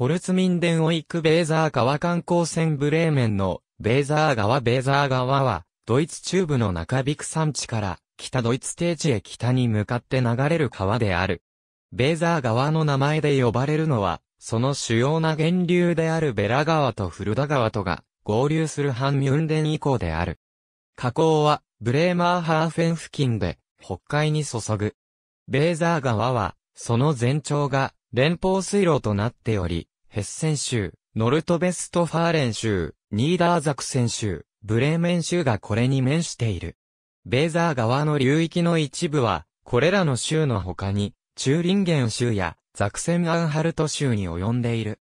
ホルツミンデンオイクベーザー川観光船ブレーメンのベーザー川ベーザー川は、ドイツ中部の中ビク山地から北ドイツ低地へ北に向かって流れる川である。ベーザー川の名前で呼ばれるのは、その主要な源流であるベラ川とフルダ川とが合流するハンミュンデン以降である。河口はブレーマーハーフェン付近で北海に注ぐ。ベーザー川は、その全長が連邦水路となっており、ヘッセン州、ノルトベストファーレン州、ニーダーザクセン州、ブレーメン州がこれに面している。ベーザー川の流域の一部は、これらの州の他に、チューリンゲン州やザクセンアンハルト州に及んでいる。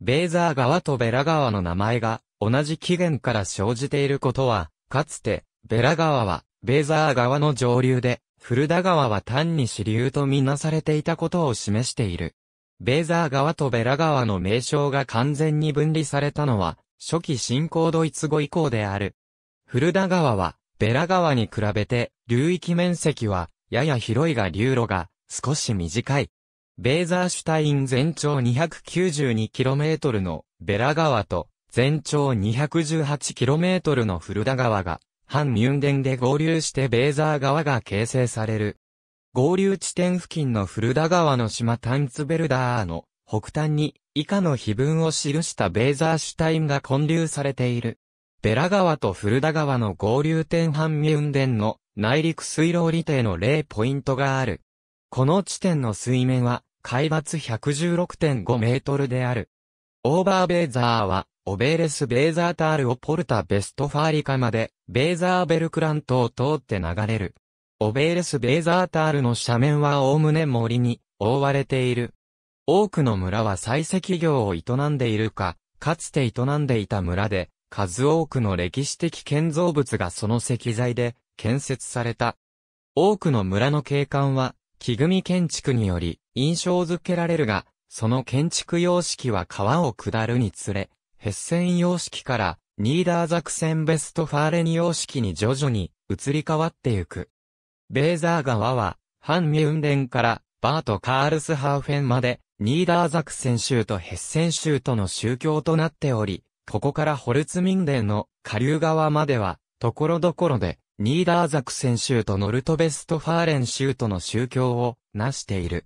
ベーザー川とベラ川の名前が同じ起源から生じていることは、かつて、ベラ川は、ベーザー川の上流で、フルダ川は単に支流とみなされていたことを示している。ベーザー川とベラ川の名称が完全に分離されたのは、初期新興ドイツ語以降である。フルダ川は、ベラ川に比べて、流域面積は、やや広いが流路が、少し短い。ベーザーシュタイン全長 292km のベラ川と全長 218km のフルダ川が、反ミュンデンで合流してベーザー川が形成される。合流地点付近の古田川の島タンツベルダーの北端に以下の碑文を記したベーザーシュタインが建立されている。ベラ川と古田川の合流点半ミュンデンの内陸水路利定の例ポイントがある。この地点の水面は海抜116.5メートルである。オーバーベーザーは、オベーレスベーザータールをポルタベストファーリカまで、ベーザーベルクラントを通って流れる。オベールス・ベーザータールの斜面はおおむね森に覆われている。多くの村は採石業を営んでいるか、かつて営んでいた村で、数多くの歴史的建造物がその石材で建設された。多くの村の景観は、木組建築により印象づけられるが、その建築様式は川を下るにつれ、ヘッセン様式からニーダーザクセンベストファーレニ様式に徐々に移り変わってゆく。ベーザー川は、ハンミュンデンから、バート・カールスハーフェンまで、ニーダーザクセン州とヘッセン州との宗教となっており、ここからホルツミンデンの下流側までは、ところどころで、ニーダーザクセン州とノルトベストファーレン州との宗教をなしている。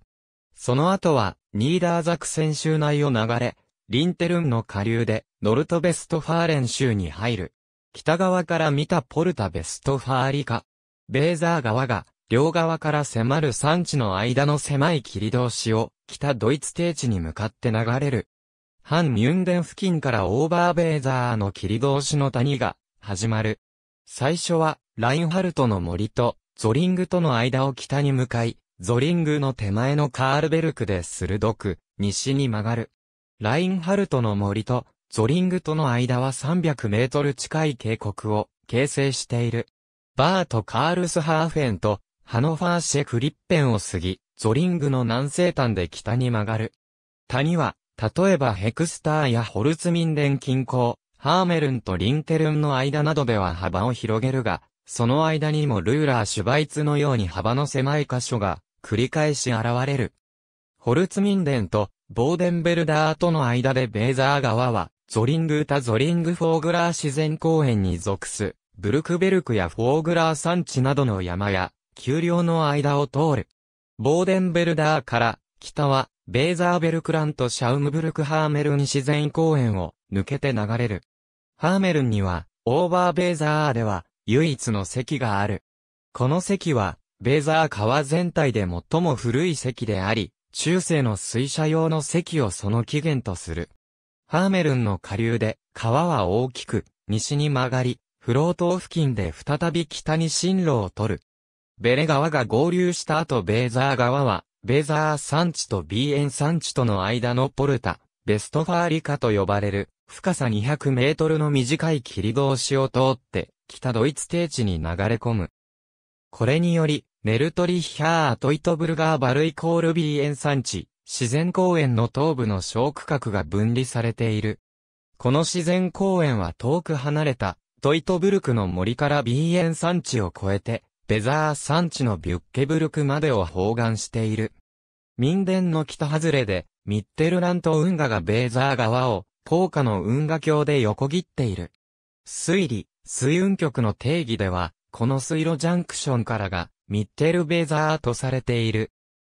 その後は、ニーダーザクセン州内を流れ、リンテルンの下流で、ノルトベストファーレン州に入る。北側から見たポルタベストファーリカ、ベーザー川が、両側から迫る山地の間の狭い霧通しを、北ドイツ低地に向かって流れる。反ミュンデン付近からオーバーベーザーの霧通しの谷が、始まる。最初は、ラインハルトの森と、ゾリングとの間を北に向かい、ゾリングの手前のカールベルクで鋭く、西に曲がる。ラインハルトの森と、ゾリングとの間は300メートル近い渓谷を形成している。バート・カールスハーフェンと、ハノファーシェ・クリッペンを過ぎ、ゾリングの南西端で北に曲がる。谷は、例えばヘクスターやホルツミンデン近郊、ハーメルンとリンケルンの間などでは幅を広げるが、その間にもルーラー・シュバイツのように幅の狭い箇所が繰り返し現れる。ホルツミンデンとボーデンベルダーとの間でベーザー川はゾリング・タ・ゾリング・フォーグラー自然公園に属す。ブルクベルクやフォーグラー山地などの山や、丘陵の間を通る。ボーデンベルダーから、北は、ベーザーベルクランとシャウムブルクハーメルン自然公園を抜けて流れる。ハーメルンには、オーバーベーザーでは、唯一の石がある。この石は、ベーザー川全体で最も古い石であり、中世の水車用の石をその起源とする。ハーメルンの下流で、川は大きく、西に曲がり、フロート付近で再び北に進路を取る。ベレ川が合流した後ベーザー川は、ベーザー山地とビーエン山地との間のポルタ、ベストファーリカと呼ばれる、深さ200メートルの短い切り通しを通って、北ドイツ低地に流れ込む。これにより、ネルトリヒャートイトブルガーバルイコールビーエン山地、自然公園の東部の小区画が分離されている。この自然公園は遠く離れたトイトブルクの森からビーエン山地を越えて、ベザー山地のビュッケブルクまでを包含している。民伝の北外れで、ミッテルラント運河がベーザー川を、高架の運河橋で横切っている。推理、水運局の定義では、この水路ジャンクションからが、ミッテルベザーとされている。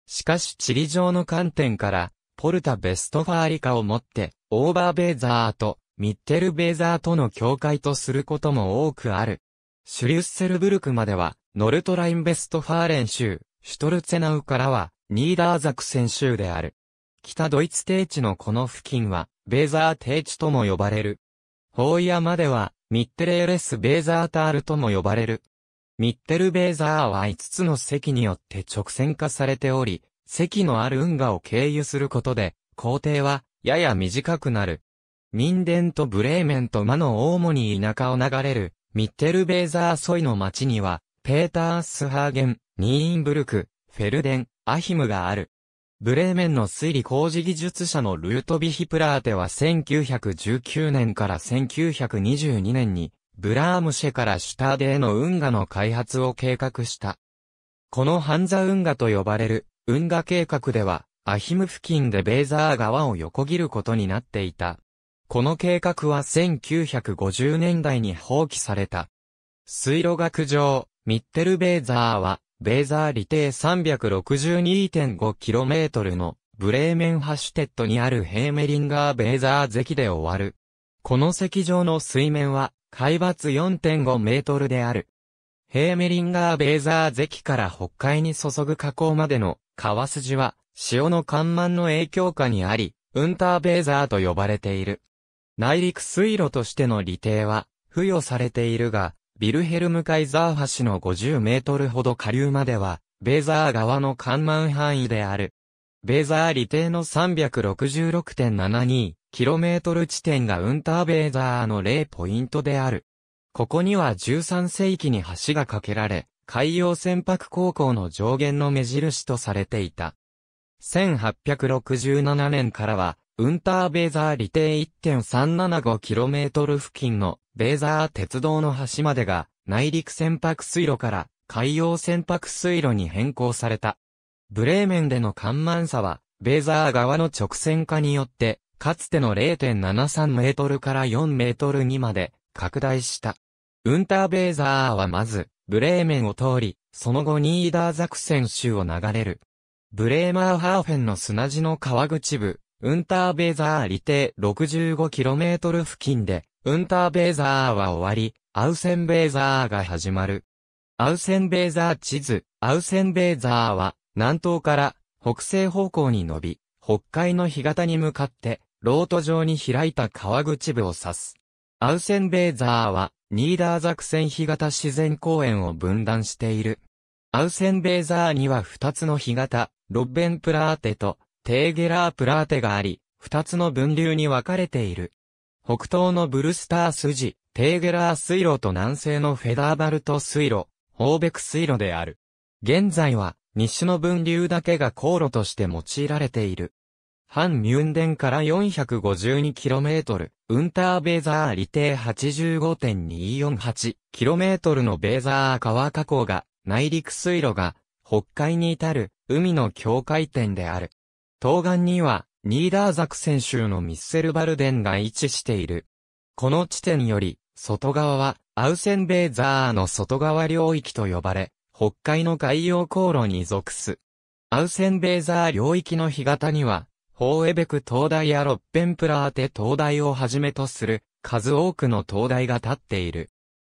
しかし地理上の観点から、ポルタベストファーリカをもって、オーバーベーザーとミッテルベーザーとの境界とすることも多くある。シュリュッセルブルクまでは、ノルトラインベストファーレン州、シュトルツェナウからは、ニーダーザクセン州である。北ドイツ低地のこの付近は、ベーザー低地とも呼ばれる。ホイヤまでは、ミッテレーレスベーザータールとも呼ばれる。ミッテルベーザーは5つの席によって直線化されており、席のある運河を経由することで、工程は、やや短くなる。民伝とブレーメンと魔の主に田舎を流れる、ミッテルベーザーソイの町には、ペータースハーゲン、ニーンブルク、フェルデン、アヒムがある。ブレーメンの推理工事技術者のルートビヒプラーテは1919年から1922年に、ブラームシェからシュターデへの運河の開発を計画した。このハンザ運河と呼ばれる、運河計画では、アヒム付近でベーザー川を横切ることになっていた。この計画は1950年代に放棄された。水路学上、ミッテルベーザーは、ベーザー離程 362.5km のブレーメンハシュテットにあるヘーメリンガーベーザー関で終わる。この石上の水面は、海抜4.5メートルである。ヘーメリンガーベーザー関から北海に注ぐ河口までの川筋は、潮の緩慢の影響下にあり、ウンターベーザーと呼ばれている。内陸水路としての利定は、付与されているが、ビルヘルム海ザー橋の50メートルほど下流までは、ベーザー川の緩慢範囲である。ベーザー利定の3 6 6 7 2トル地点がウンターベーザーの0ポイントである。ここには13世紀に橋が架けられ、海洋船舶航行の上限の目印とされていた。1867年からは、ウンターベーザー離定 1.375km 付近のベーザー鉄道の橋までが内陸船舶水路から海洋船舶水路に変更された。ブレーメンでの緩慢さは、ベーザー側の直線化によって、かつての0.73メートルから4メートルにまで拡大した。ウンターベーザーはまず、ブレーメンを通り、その後ニーダーザクセン州を流れる。ブレーマーハーフェンの砂地の川口部、ウンターベーザー離程 65km 付近で、ウンターベーザーは終わり、アウセンベーザーが始まる。アウセンベーザー地図、アウセンベーザーは、南東から北西方向に伸び、北海の干潟に向かって、ロート上に開いた川口部を指す。アウセンベーザーは、ニーダーザクセン干潟自然公園を分断している。アウセンベーザーには2つの干潟、ロッベンプラーテとテーゲラープラーテがあり、二つの分流に分かれている。北東のブルスター筋、テーゲラー水路と南西のフェダーバルト水路、ホーベク水路である。現在は、西の分流だけが航路として用いられている。反ミュンデンから 452km、ウンターベーザー離テ 85.248km のベーザー川河口が、内陸水路が、北海に至る、海の境界点である。東岸には、ニーダーザクセン州のミッセルバルデンが位置している。この地点より、外側は、アウセンベーザーの外側領域と呼ばれ、北海の海洋航路に属す。アウセンベーザー領域の干潟には、ホーエベク灯台やロッペンプラーテ灯台をはじめとする、数多くの灯台が立っている。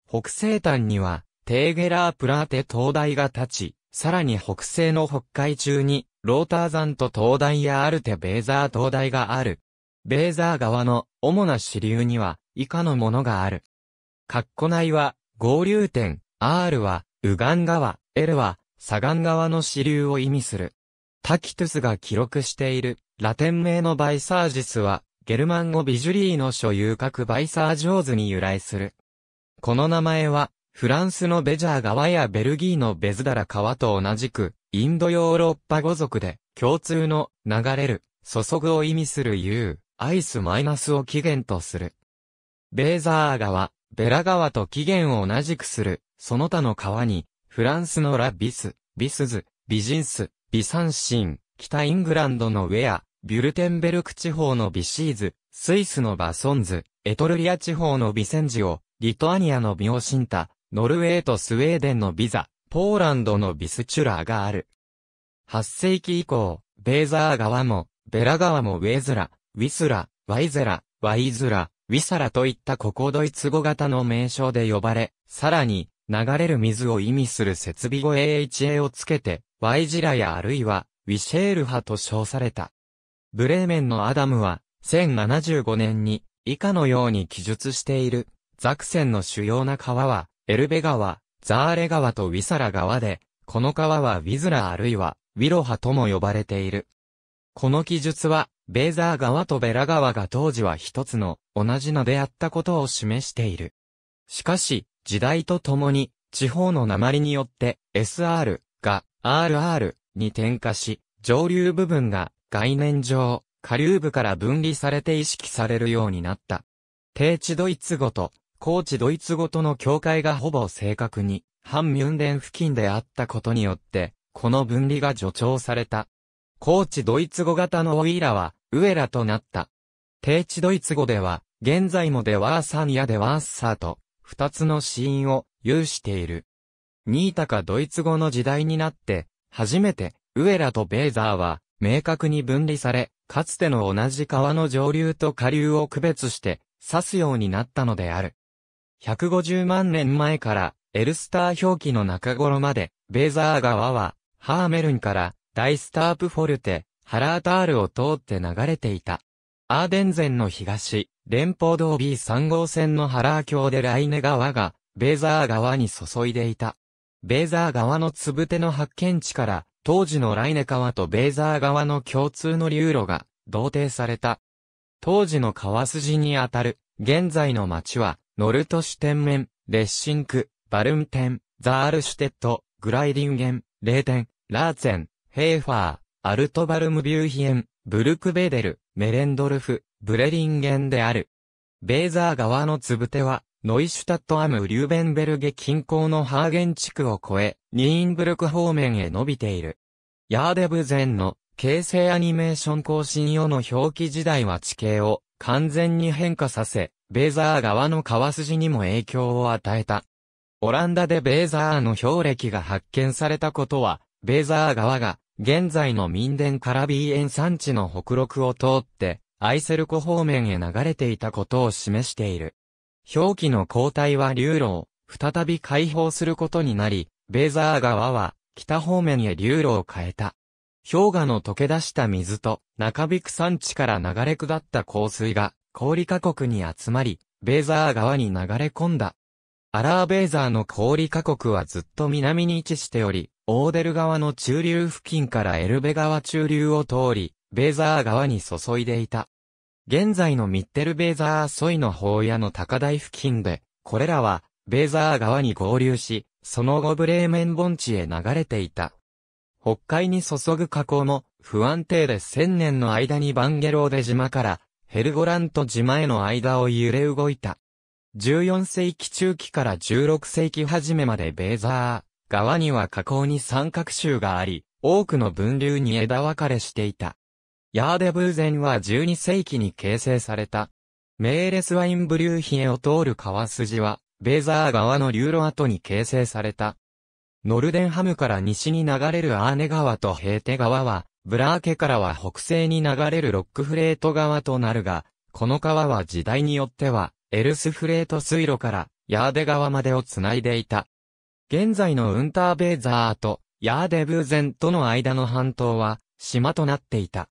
北西端には、テーゲラープラーテ灯台が立ち、さらに北西の北海中に、ローター山と灯台やアルテベーザー灯台がある。ベーザー川の主な支流には以下のものがある。カッコ内は合流点、R は右岸川、L は左岸川の支流を意味する。タキトゥスが記録しているラテン名のバイサージスはゲルマン語ビジュリーの所有格バイサージョーズに由来する。この名前はフランスのベジャー川やベルギーのベズダラ川と同じくインドヨーロッパ語族で、共通の、流れる、注ぐを意味する U、アイスマイナスを起源とする。ベーザー川、ベラ川と起源を同じくする、その他の川に、フランスのラ・ビス、ビスズ、ビジンス、ビサンシン、北イングランドのウェア、ビュルテンベルク地方のビシーズ、スイスのバソンズ、エトルリア地方のビセンジオ、リトアニアのビオシンタ、ノルウェーとスウェーデンのビザ、ポーランドのビスチュラーがある。8世紀以降、ベーザー川も、ベラ川もウェズラ、ウィスラ、ワイゼラ、ワイズラ、ウィサラといったここドイツ語型の名称で呼ばれ、さらに、流れる水を意味する設備語 AHA をつけて、ワイジラやあるいは、ウィシェール派と称された。ブレーメンのアダムは、1075年に、以下のように記述している、ザクセンの主要な川は、エルベ川、ザーレ川とウィサラ川で、この川はウィズラあるいは、ウィロハとも呼ばれている。この記述は、ベーザー川とベラ川が当時は一つの、同じ名であったことを示している。しかし、時代とともに、地方の鉛によって、SR が RR に転化し、上流部分が概念上、下流部から分離されて意識されるようになった。低地ドイツ語と高知ドイツ語との境界がほぼ正確に、反ミュンデン付近であったことによって、この分離が助長された。高知ドイツ語型のオイラは、ウエラとなった。低地ドイツ語では、現在もでワーサンやでワーッサーと、二つの死因を有している。ニータかドイツ語の時代になって、初めて、ウエラとベーザーは、明確に分離され、かつての同じ川の上流と下流を区別して、指すようになったのである。150万年前からエルスター表記の中頃まで、ベーザー川は、ハーメルンから大スタープフォルテ、ハラータールを通って流れていた。アーデンゼンの東、連邦道 B3 号線のハラー橋でライネ川が、ベーザー川に注いでいた。ベーザー川のつぶての発見地から、当時のライネ川とベーザー川の共通の流路が、同定された。当時の川筋にあたる、現在の町は、ノルトシュテンメン、レッシンク、バルンテン、ザールシュテット、グライディンゲン、レーテン、ラーツェン、ヘーファー、アルトバルムビューヒエン、ブルクベデル、メレンドルフ、ブレリンゲンである。ベーザー側のつぶては、ノイシュタットアム・リューベンベルゲ近郊のハーゲン地区を越え、ニーンブルク方面へ伸びている。ヤーデブゼンの形成アニメーション更新用の表記時代は地形を完全に変化させ、ベーザー川の川筋にも影響を与えた。オランダでベーザーの氷歴が発見されたことは、ベーザー川が、現在の民伝カラビー園山地の北陸を通って、アイセル湖方面へ流れていたことを示している。表記の交代は流路を、再び解放することになり、ベーザー川は、北方面へ流路を変えた。氷河の溶け出した水と、中引く山地から流れ下った洪水が、氷河国に集まり、ベーザー川に流れ込んだ。アラーベーザーの氷河国はずっと南に位置しており、オーデル川の中流付近からエルベ川中流を通り、ベーザー川に注いでいた。現在のミッテルベーザーソイの法屋の高台付近で、これらは、ベーザー川に合流し、その後ブレーメン盆地へ流れていた。北海に注ぐ河口も、不安定で千年の間にバンゲローデ島から、ヘルゴランと島への間を揺れ動いた。14世紀中期から16世紀初めまでベーザー側には河口に三角州があり、多くの分流に枝分かれしていた。ヤーデブーゼンは12世紀に形成された。メーレスワインブリューヒエを通る川筋は、ベーザー川の流路跡に形成された。ノルデンハムから西に流れるアーネ川とヘーテ川は、ブラーケからは北西に流れるロックフレート川となるが、この川は時代によっては、エルスフレート水路からヤーデ川までをつないでいた。現在のウンターベーザーとヤーデブーゼンとの間の半島は島となっていた。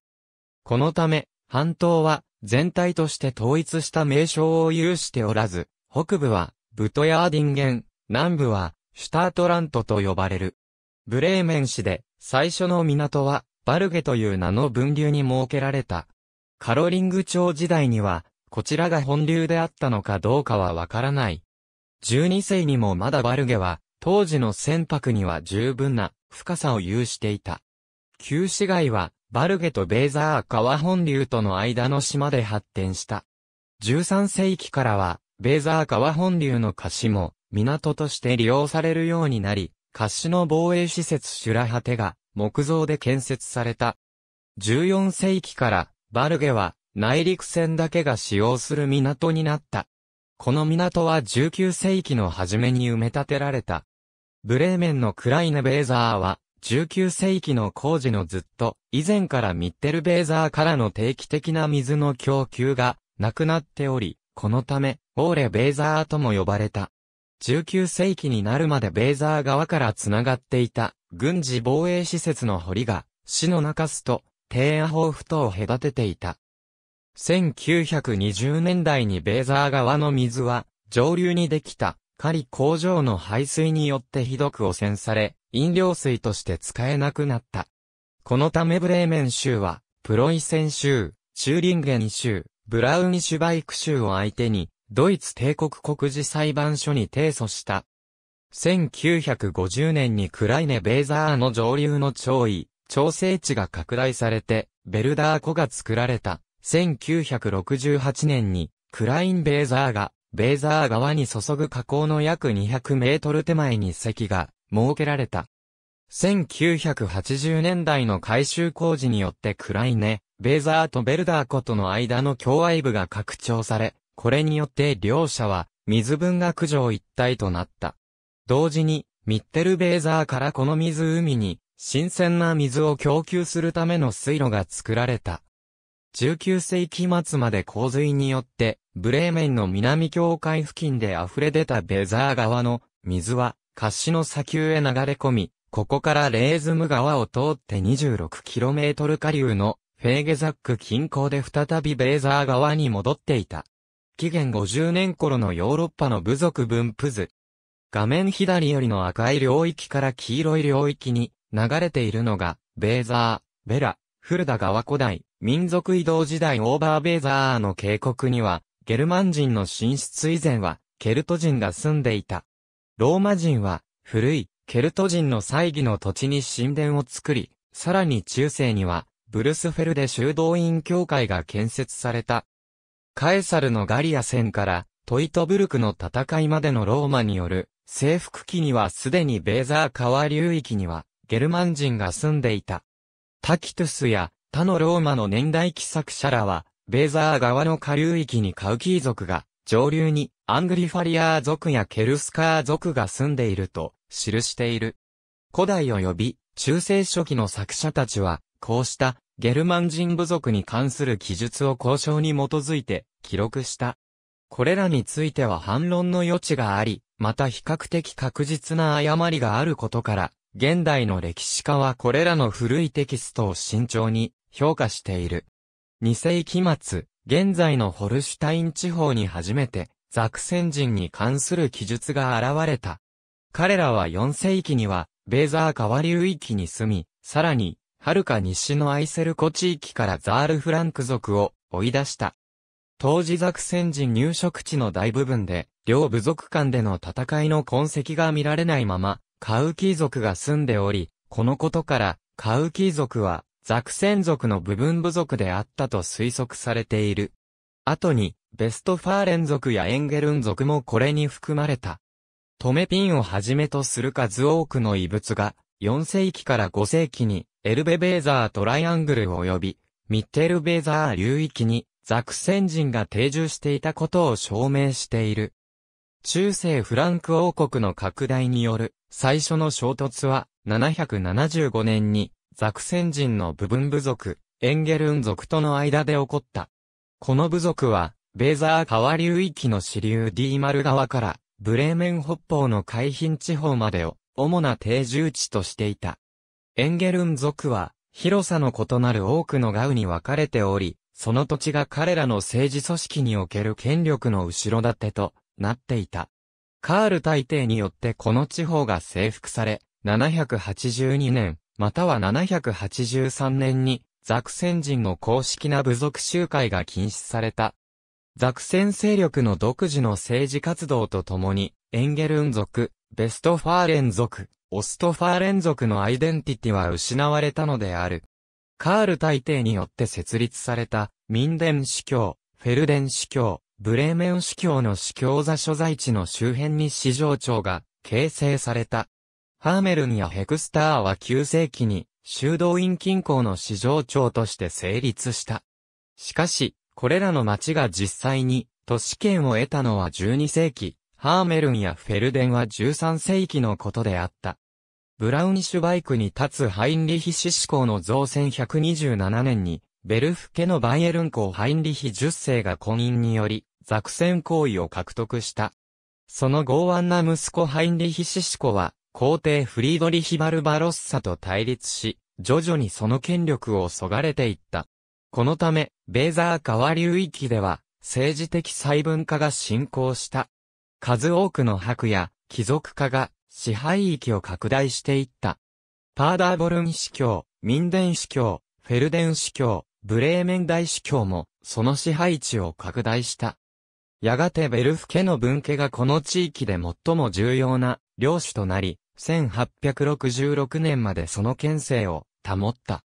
このため、半島は全体として統一した名称を有しておらず、北部はブトヤーディンゲン、南部はシュタートラントと呼ばれる。ブレーメン市で最初の港はバルゲという名の分流に設けられた。カロリング朝時代には、こちらが本流であったのかどうかはわからない。12世にもまだバルゲは、当時の船舶には十分な深さを有していた。旧市街は、バルゲとベーザー川本流との間の島で発展した。13世紀からは、ベーザー川本流の貸しも、港として利用されるようになり、貸しの防衛施設シュラハテが、木造で建設された。14世紀からバルゲは内陸船だけが使用する港になった。この港は19世紀の初めに埋め立てられた。ブレーメンのクライネベーザーは19世紀の工事のずっと以前からミッテルベーザーからの定期的な水の供給がなくなっており、このため、オーレベーザーとも呼ばれた。19世紀になるまでベーザー側から繋がっていた軍事防衛施設の堀が市の中須と低アホーフ島を隔てていた。1920年代にベーザー側の水は上流にできた狩り工場の排水によってひどく汚染され、飲料水として使えなくなった。このためブレーメン州は、プロイセン州、チューリンゲン州、ブラウニシュバイク州を相手に、ドイツ帝国国事裁判所に提訴した。1950年にクライネ・ベーザーの上流の潮位、調整地が拡大されて、ベルダー湖が作られた。1968年に、クライン・ベーザーが、ベーザー川に注ぐ河口の約200メートル手前に石が設けられた。1980年代の改修工事によってクライネ、ベーザーとベルダー湖との間の境愛部が拡張され、これによって両者は水分学上一体となった。同時に、ミッテルベーザーからこの湖に、新鮮な水を供給するための水路が作られた。19世紀末まで洪水によって、ブレーメンの南境界付近で溢れ出たベザー川の水は、滑死の砂丘へ流れ込み、ここからレーズム川を通って 26km 下流のフェーゲザック近郊で再びベーザー川に戻っていた。紀元50年頃のヨーロッパの部族分布図。画面左よりの赤い領域から黄色い領域に流れているのが、ベーザー、ベラ、古田川古代、民族移動時代オーバーベーザーの渓谷には、ゲルマン人の進出以前は、ケルト人が住んでいた。ローマ人は、古い、ケルト人の祭儀の土地に神殿を作り、さらに中世には、ブルスフェルで修道院教会が建設された。カエサルのガリア戦からトイトブルクの戦いまでのローマによる征服期にはすでにベーザー川流域にはゲルマン人が住んでいた。タキトゥスや他のローマの年代記作者らは、ベーザー川の下流域にカウキー族が、上流にアングリファリアー族やケルスカー族が住んでいると記している。古代及び中世初期の作者たちは、こうしたゲルマン人部族に関する記述を交渉に基づいて記録した。これらについては反論の余地があり、また比較的確実な誤りがあることから、現代の歴史家はこれらの古いテキストを慎重に評価している。2世紀末、現在のホルシュタイン地方に初めて、ザクセン人に関する記述が現れた。彼らは4世紀には、ベーザー川流域に住み、さらに、はるか西のアイセルコ地域からザールフランク族を追い出した。当時ザクセン人入植地の大部分で、両部族間での戦いの痕跡が見られないまま、カウキー族が住んでおり、このことから、カウキー族は、ザクセン族の部分部族であったと推測されている。後に、ベストファーレン族やエンゲルン族もこれに含まれた。トメピンをはじめとする数多くの遺物が、4世紀から5世紀に、エルベベーザートライアングル及び、ミッテルベーザー流域にザクセン人が定住していたことを証明している。中世フランク王国の拡大による最初の衝突は775年にザクセン人の部分部族、エンゲルン族との間で起こった。この部族は、ベーザー川流域の支流ディーマル川から、ブレーメン北方の海浜地方までを、主な定住地としていた。エンゲルン族は、広さの異なる多くのガウに分かれており、その土地が彼らの政治組織における権力の後ろ盾となっていた。カール大帝によってこの地方が征服され、782年、または783年に、ザクセン人の公式な部族集会が禁止された。ザクセン勢力の独自の政治活動とともに、エンゲルン族、ベストファーレン族、オストファーレン族のアイデンティティは失われたのである。カール大帝によって設立された、ミンデン司教、フェルデン司教、ブレーメン司教の司教座所在地の周辺に市場長が形成された。ハーメルンやヘクスターは9世紀に修道院近郊の市場長として成立した。しかし、これらの町が実際に都市圏を得たのは12世紀、ハーメルンやフェルデンは13世紀のことであった。ブラウニッシュバイクに立つハインリヒシシコの造船127年に、ベルフ家のバイエルン公ハインリヒ10世が婚姻により、ザクセン行為を獲得した。その剛腕な息子ハインリヒシシコは、皇帝フリードリヒ・バルバロッサと対立し、徐々にその権力をそがれていった。このため、ベーザー川流域では、政治的細分化が進行した。数多くの白や貴族化が支配域を拡大していった。パーダーボルン司教、ミンデン司教、フェルデン司教、ブレーメン大司教も、その支配地を拡大した。やがてベルフ家の分家がこの地域で最も重要な領主となり、1866年までその県政を保った。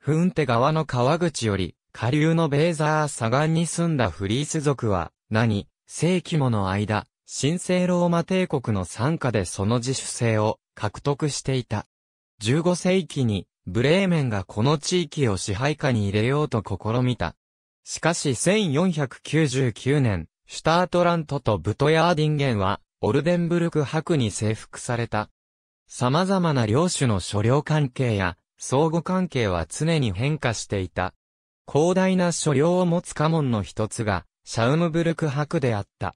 フンテ川の川口より、下流のベーザー砂岩に住んだフリース族は、何、世紀もの間、神聖ローマ帝国の参加でその自主性を獲得していた。15世紀にブレーメンがこの地域を支配下に入れようと試みた。しかし1499年、シュタートラントとブトヤーディンゲンは、オルデンブルク博に征服された。様々な領主の所領関係や相互関係は常に変化していた。広大な所領を持つ家紋の一つが、シャウムブルク博であった。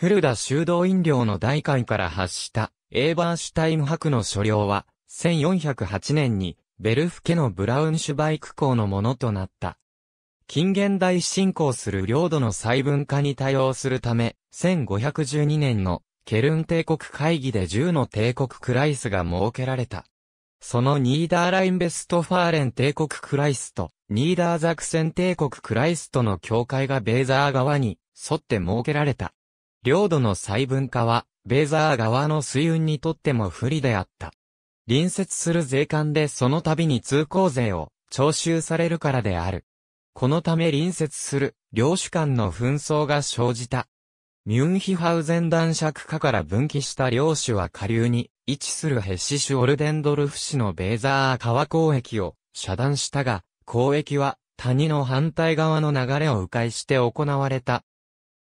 古田修道院領の大会から発したエーバーシュタイム博の所領は、1408年にベルフ家のブラウンシュバイク校のものとなった。近現代進行する領土の細分化に対応するため、1512年のケルン帝国会議で10の帝国クライスが設けられた。そのニーダーラインベストファーレン帝国クライスと、ニーダーザクセン帝国クライスとの境界がベーザー側に沿って設けられた。領土の細分化は、ベーザー側の水運にとっても不利であった。隣接する税関でその度に通行税を徴収されるからである。このため隣接する領主間の紛争が生じた。ミュンヒハウゼン男爵下から分岐した領主は下流に位置するヘッシシュ・オルデンドルフ市のベーザー川交易を遮断したが、交易は谷の反対側の流れを迂回して行われた。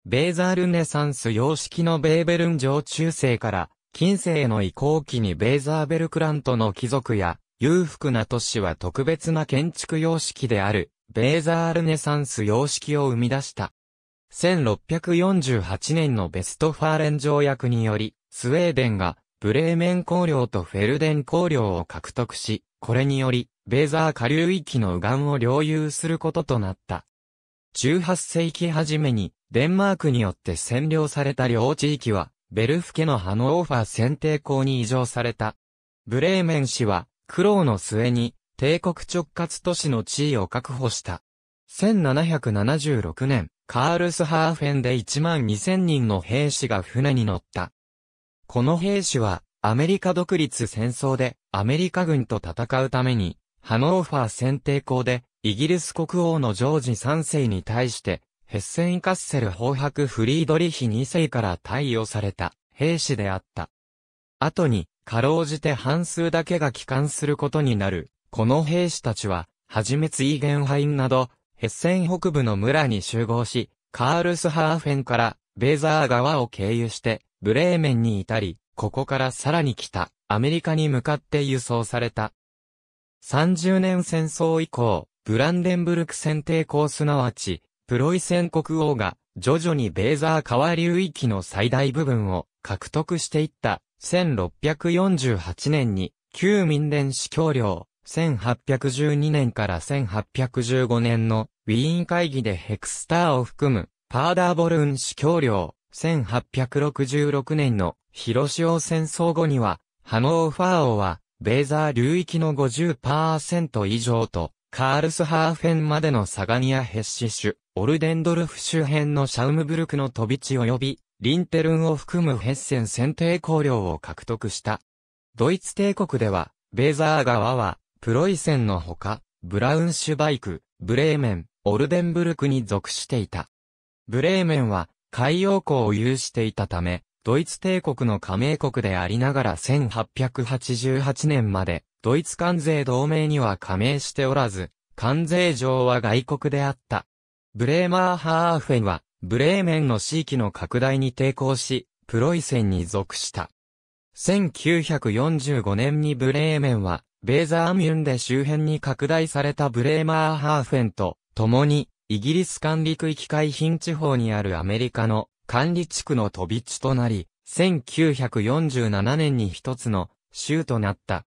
ベーザールネサンス様式のベーベルン上中世から、近世への移行期にベーザーベルクラントの貴族や、裕福な都市は特別な建築様式である、ベーザールネサンス様式を生み出した。1648年のベストファーレン条約により、スウェーデンが、ブレーメン公領とフェルデン公領を獲得し、これにより、ベーザー下流域の右岸を領有することとなった。18世紀初めに、デンマークによって占領された両地域は、ベルフ家のハノーファー選定校に移譲された。ブレーメン氏は、苦労の末に、帝国直轄都市の地位を確保した。1776年、カールスハーフェンで1万2000人の兵士が船に乗った。この兵士は、アメリカ独立戦争で、アメリカ軍と戦うために、ハノーファー選定校で、イギリス国王のジョージ3世に対して、ヘッセンカッセル砲白フリードリヒ2世から対応された兵士であった。後に、かろうじて半数だけが帰還することになる。この兵士たちは、はじめツイゲンハインなど、ヘッセン北部の村に集合し、カールスハーフェンからベーザー川を経由して、ブレーメンに至り、ここからさらに北、アメリカに向かって輸送された。30年戦争以降、ブランデンブルク選定校すなわち、プロイセン国王が徐々にベーザー川流域の最大部分を獲得していった1648年に旧民連司教領1812年から1815年のウィーン会議でヘクスターを含むパーダーボルン司教領1866年の広潮戦争後にはハノーファー王はベーザー流域の50%以上とカールスハーフェンまでのサガニアヘッシ州、オルデンドルフ周辺のシャウムブルクの飛び地及び、リンテルンを含むヘッセン選定公領を獲得した。ドイツ帝国では、ベーザー川は、プロイセンのほか、ブラウンシュバイク、ブレーメン、オルデンブルクに属していた。ブレーメンは、海洋港を有していたため、ドイツ帝国の加盟国でありながら1888年まで、ドイツ関税同盟には加盟しておらず、関税上は外国であった。ブレーマーハーフェンは、ブレーメンの地域の拡大に抵抗し、プロイセンに属した。1945年にブレーメンは、ベーザーミュンで周辺に拡大されたブレーマーハーフェンと、共に、イギリス管理区域海浜地方にあるアメリカの管理地区の飛び地となり、1947年に一つの州となった。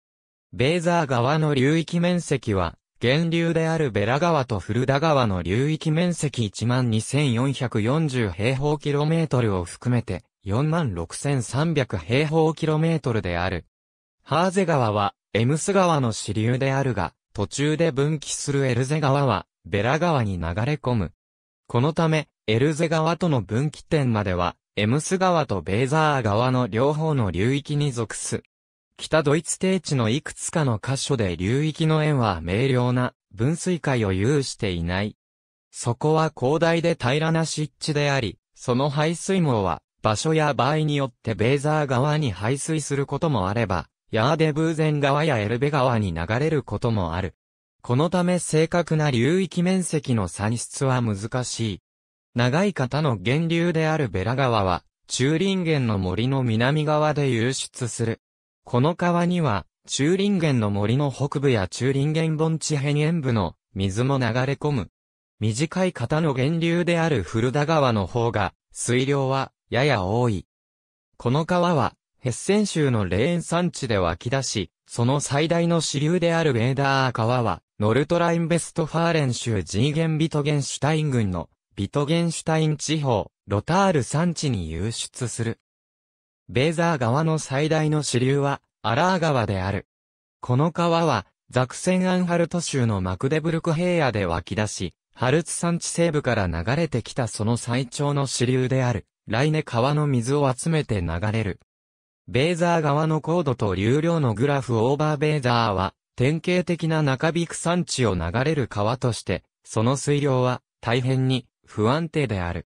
ベーザー川の流域面積は、源流であるベラ川と古田川の流域面積12,440平方キロメートルを含めて46,300平方キロメートルである。ハーゼ川はエムス川の支流であるが、途中で分岐するエルゼ川はベラ川に流れ込む。このため、エルゼ川との分岐点までは、エムス川とベーザー川の両方の流域に属す。北ドイツ低地のいくつかの箇所で流域の円は明瞭な分水界を有していない。そこは広大で平らな湿地であり、その排水網は場所や場合によってベーザー川に排水することもあれば、ヤーデブーゼン川やエルベ川に流れることもある。このため正確な流域面積の算出は難しい。長い方の源流であるベラ川は、中林源の森の南側で流出する。この川には、中林源の森の北部や中林源盆地辺縁部の水も流れ込む。短い型の源流である古田川の方が、水量はやや多い。この川は、ヘッセン州の霊園山地で湧き出し、その最大の支流であるベーダー川は、ノルトラインベストファーレン州ジーゲンビトゲンシュタイン郡のビトゲンシュタイン地方、ロタール山地に流出する。ベーザー川の最大の支流は、アラー川である。この川は、ザクセンアンハルト州のマクデブルク平野で湧き出し、ハルツ山地西部から流れてきたその最長の支流である、ライネ川の水を集めて流れる。ベーザー川の高度と流量のグラフオーバーベーザーは、典型的な中引く山地を流れる川として、その水量は大変に不安定である。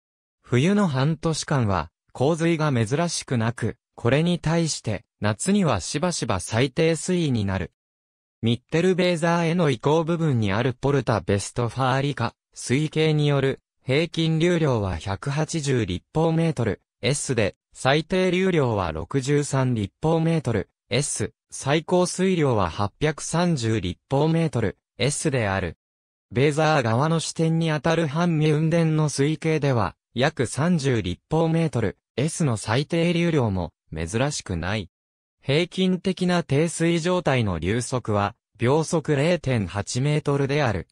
冬の半年間は洪水が珍しくなく、これに対して夏にはしばしば最低水位になる。ミッテルベーザーへの移行部分にあるポルタ・ベストファーリカ、水系による平均流量は180立方メートル S で、最低流量は63立方メートル S、最高水量は830立方メートル S である。ベーザー側の視点にあたる半ミ運電の水系では、約30立方メートル、S の最低流量も珍しくない。平均的な低水状態の流速は、秒速0.8メートルである。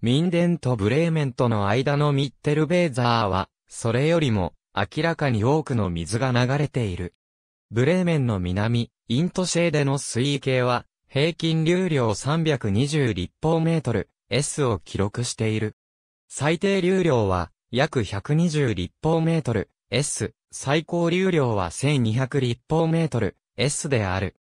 ミンデンとブレーメンとの間のミッテルベーザーは、それよりも明らかに多くの水が流れている。ブレーメンの南、イントシェーデの水位計は、平均流量320立方メートル、S を記録している。最低流量は約120立方メートル S、最高流量は1200立方メートル S である。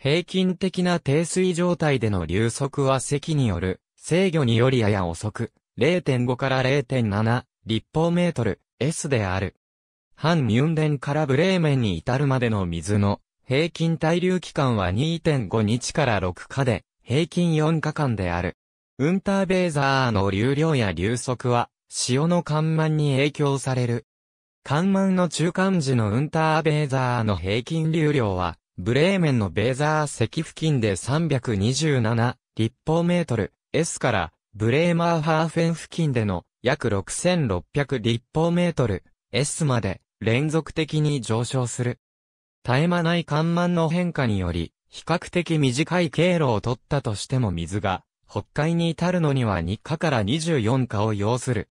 平均的な低水状態での流速は積による制御によりやや遅く0.5から0.7立方メートル S である。反ミュンデンからブレーメンに至るまでの水の平均滞留期間は2.5日から6日で平均4日間である。ウンターベーザーの流量や流速は、潮の干満に影響される。干満の中間時のウンターベーザーの平均流量は、ブレーメンのベーザー石付近で327立方メートル S からブレーマーハーフェン付近での約6600立方メートル S まで連続的に上昇する。絶え間ない干満の変化により、比較的短い経路を取ったとしても水が北海に至るのには日課から24課を要する。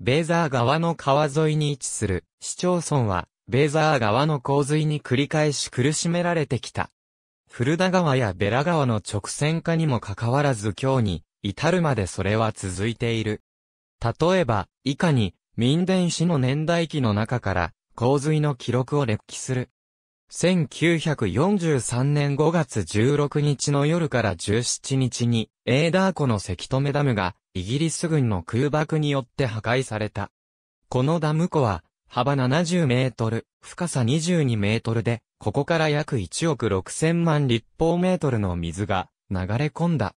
ベーザー川の川沿いに位置する市町村は、ベーザー川の洪水に繰り返し苦しめられてきた。古田川やベラ川の直線化にもかかわらず今日に至るまでそれは続いている。例えば、以下に民伝史の年代記の中から洪水の記録を列記する。1943年5月16日の夜から17日に、エーダー湖の関き止めダムが、イギリス軍の空爆によって破壊された。このダム湖は、幅70メートル、深さ22メートルで、ここから約1億6000万立方メートルの水が流れ込んだ。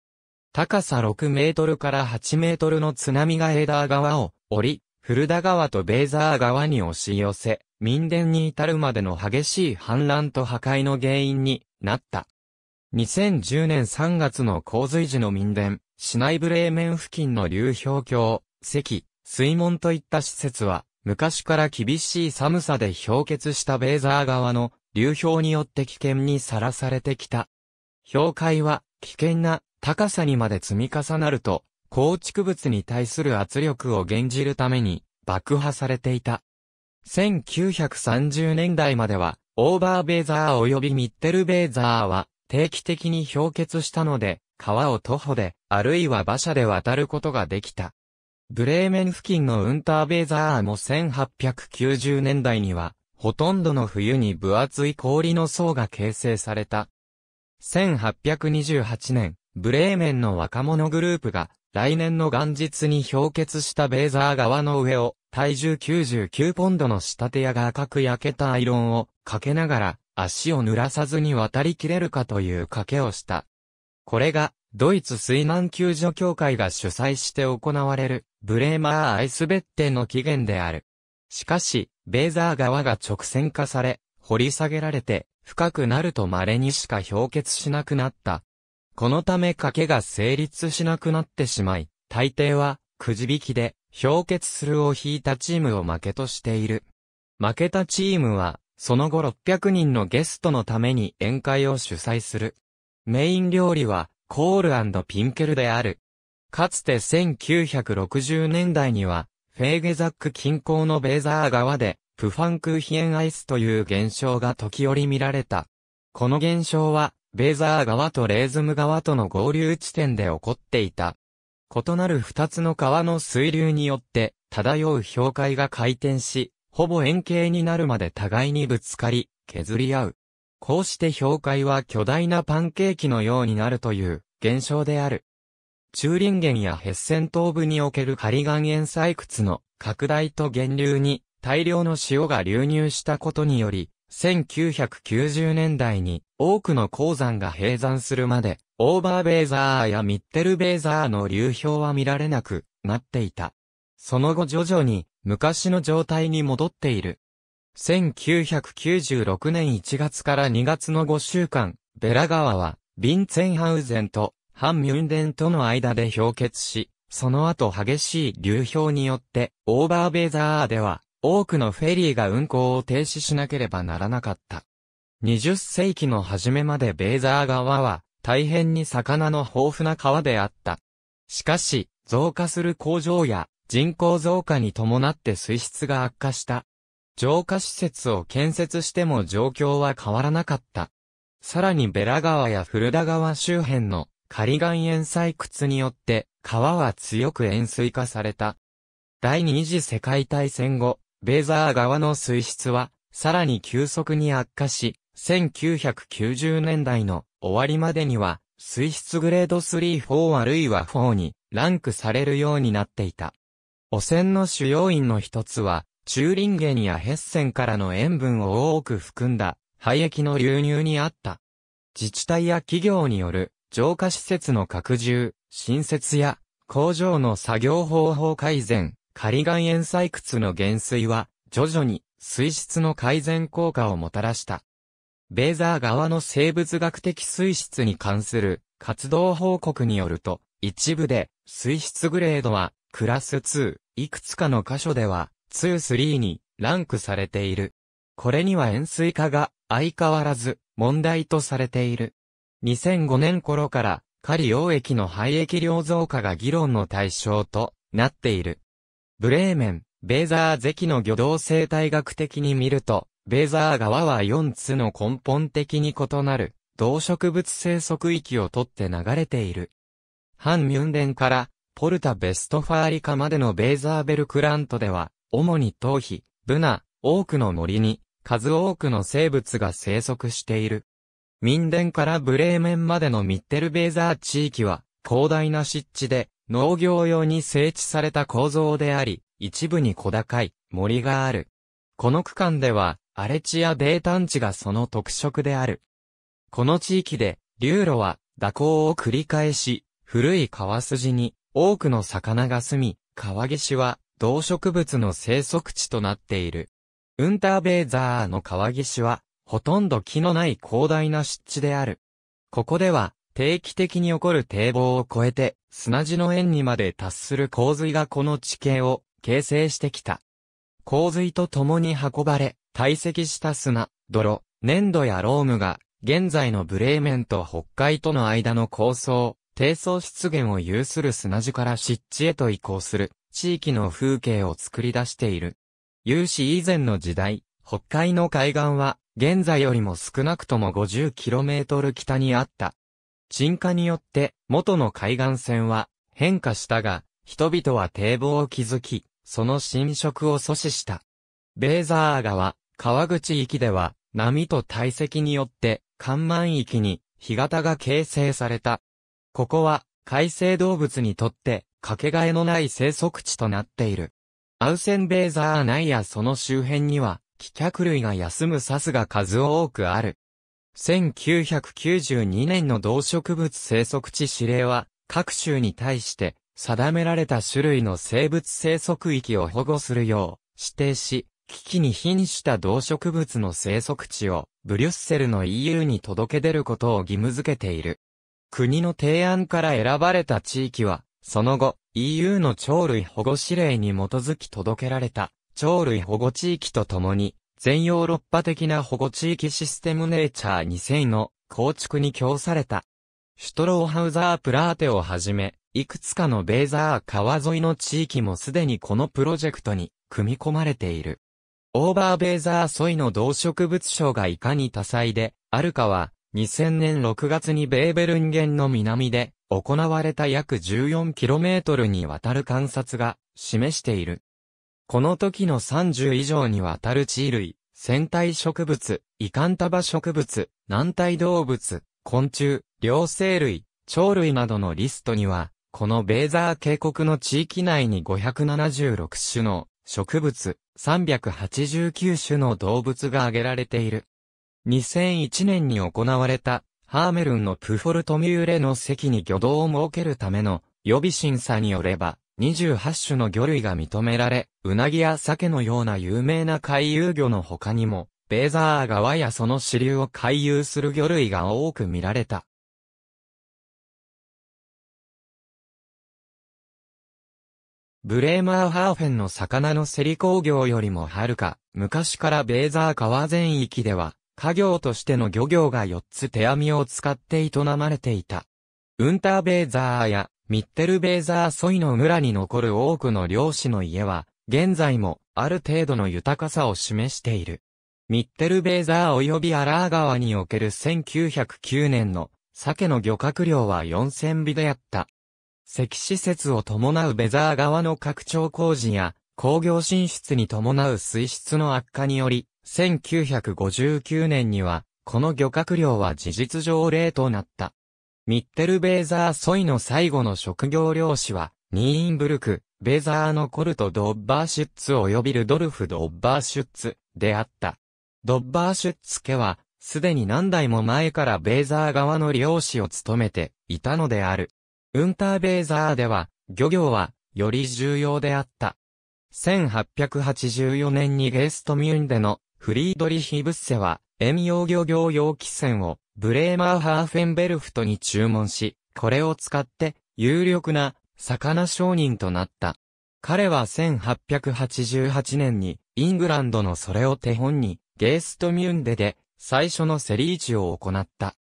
高さ6メートルから8メートルの津波がエーダー川を降り、古田川とベーザー川に押し寄せ、民殿に至るまでの激しい氾濫と破壊の原因になった。2010年3月の洪水時の民殿、市内ブレーメン付近の流氷橋、石、水門といった施設は、昔から厳しい寒さで氷結したベーザー川の流氷によって危険にさらされてきた。氷塊は危険な高さにまで積み重なると、構築物に対する圧力を減じるために爆破されていた。1930年代までは、オーバーベーザー及びミッテルベーザーは定期的に氷結したので、川を徒歩で、あるいは馬車で渡ることができた。ブレーメン付近のウンターベーザーも1890年代には、ほとんどの冬に分厚い氷の層が形成された。1828年、ブレーメンの若者グループが、来年の元日に氷結したベーザー側の上を、体重99ポンドの仕立て屋が赤く焼けたアイロンをかけながら、足を濡らさずに渡り切れるかという賭けをした。これが、ドイツ水難救助協会が主催して行われる、ブレーマーアイスベッテの起源である。しかし、ベーザー川が直線化され、掘り下げられて、深くなると稀にしか氷結しなくなった。このため賭けが成立しなくなってしまい、大抵はくじ引きで氷結するを引いたチームを負けとしている。負けたチームは、その後600人のゲストのために宴会を主催する。メイン料理は、コールピンケルである。かつて1960年代には、フェーゲザック近郊のベーザー川で、プファンクーヒエンアイスという現象が時折見られた。この現象は、ベーザー川とレーズム川との合流地点で起こっていた。異なる二つの川の水流によって漂う氷塊が回転し、ほぼ円形になるまで互いにぶつかり、削り合う。こうして氷塊は巨大なパンケーキのようになるという現象である。中林源やヘッセン東部における仮岩塩採掘の拡大と源流に大量の塩が流入したことにより、1990年代に多くの鉱山が閉山するまで、オーバーベーザーやミッテルベーザーの流氷は見られなくなっていた。その後徐々に昔の状態に戻っている。1996年1月から2月の5週間、ベラ川は、ビンツェンハウゼンとハンミュンデンとの間で氷結し、その後激しい流氷によって、オーバーベザーでは、多くのフェリーが運航を停止しなければならなかった。20世紀の初めまでベーザー川は大変に魚の豊富な川であった。しかし、増加する工場や人口増加に伴って水質が悪化した。浄化施設を建設しても状況は変わらなかった。さらにベラ川や古田川周辺の仮岩塩採掘によって川は強く塩水化された。第二次世界大戦後、ベーザー川の水質は、さらに急速に悪化し、1990年代の終わりまでには、水質グレード3、4あるいは4にランクされるようになっていた。汚染の主要因の一つは、中林源やヘッセンからの塩分を多く含んだ、廃液の流入にあった。自治体や企業による浄化施設の拡充、新設や工場の作業方法改善、カリガン塩採掘の減衰は、徐々に水質の改善効果をもたらした。ベーザー側の生物学的水質に関する活動報告によると、一部で水質グレードはクラス2、いくつかの箇所では2、3にランクされている。これには塩水化が相変わらず問題とされている。2005年頃から、カリ溶液の廃液量増加が議論の対象となっている。ブレーメン、ベーザー関の魚道生態学的に見ると、ベーザー川は4つの根本的に異なる、動植物生息域をとって流れている。反ミュンデンから、ポルタ・ベストファーリカまでのベーザーベルクラントでは、主に頭皮、ブナ、多くの森に、数多くの生物が生息している。ミンデンからブレーメンまでのミッテルベーザー地域は、広大な湿地で、農業用に整地された構造であり、一部に小高い森がある。この区間では、荒れ地や泥炭地がその特色である。この地域で、流路は蛇行を繰り返し、古い川筋に多くの魚が住み、川岸は動植物の生息地となっている。ウンターベーザーの川岸は、ほとんど木のない広大な湿地である。ここでは、定期的に起こる堤防を越えて、砂地の縁にまで達する洪水がこの地形を形成してきた。洪水と共に運ばれ、堆積した砂、泥、粘土やロームが、現在のブレーメンと北海との間の高層、低層湿原を有する砂地から湿地へと移行する、地域の風景を作り出している。有史以前の時代、北海の海岸は、現在よりも少なくとも 50km 北にあった沈下によって元の海岸線は変化したが、人々は堤防を築き、その侵食を阻止した。ベーザー川、川口域では、波と堆積によって、関満域に、干潟が形成された。ここは、海生動物にとって、かけがえのない生息地となっている。アウセンベーザー内やその周辺には、気脚類が休むサスが数多くある。1992年の動植物生息地指令は、各州に対して定められた種類の生物生息域を保護するよう指定し、危機に瀕した動植物の生息地をブリュッセルの EU に届け出ることを義務付けている。国の提案から選ばれた地域は、その後 EU の鳥類保護指令に基づき届けられた鳥類保護地域とともに全ヨーロッパ的な保護地域システムネイチャー2000の構築に供された。シュトローハウザープラーテをはじめ、いくつかのベーザー川沿いの地域もすでにこのプロジェクトに組み込まれている。オーバーベーザー沿いの動植物賞がいかに多彩で、あるかは、2000年6月にベーベルンゲンの南で行われた約 14km にわたる観察が示している。この時の30以上にわたる地類、仙体植物、イカンタバ植物、軟体動物、昆虫、両生類、鳥類などのリストには、このベーザー渓谷の地域内に576種の植物、389種の動物が挙げられている。2001年に行われた、ハーメルンのプフォルトミューレの席に魚道を設けるための予備審査によれば、28種の魚類が認められ、うなぎや鮭のような有名な回遊魚の他にも、ベーザー川やその支流を回遊する魚類が多く見られた。ブレーマーハーフェンの魚の競り工業よりもはるか、昔からベーザー川全域では、家業としての漁業が4つ手網を使って営まれていた。ウンターベーザーやミッテルベーザーソイの村に残る多くの漁師の家は、現在もある程度の豊かさを示している。ミッテルベーザー及びアラー川における1909年の鮭の漁獲量は4000尾であった。石施設を伴うベザー川の拡張工事や工業進出に伴う水質の悪化により、1959年にはこの漁獲量は事実上例となった。ミッテルベーザー・ソイの最後の職業漁師は、ニーンブルク、ベーザーのコルト・ドッバーシュッツ及びルドルフ・ドッバーシュッツであった。ドッバーシュッツ家は、すでに何代も前からベーザー側の漁師を務めていたのである。ウンターベーザーでは、漁業は、より重要であった。1884年にゲストミュンでのフリードリヒブッセは、遠洋漁業用機船をブレーマーハーフェンベルフトに注文し、これを使って有力な魚商人となった。彼は1888年にイングランドのそれを手本にゲーストミュンデで最初のセリーチを行った。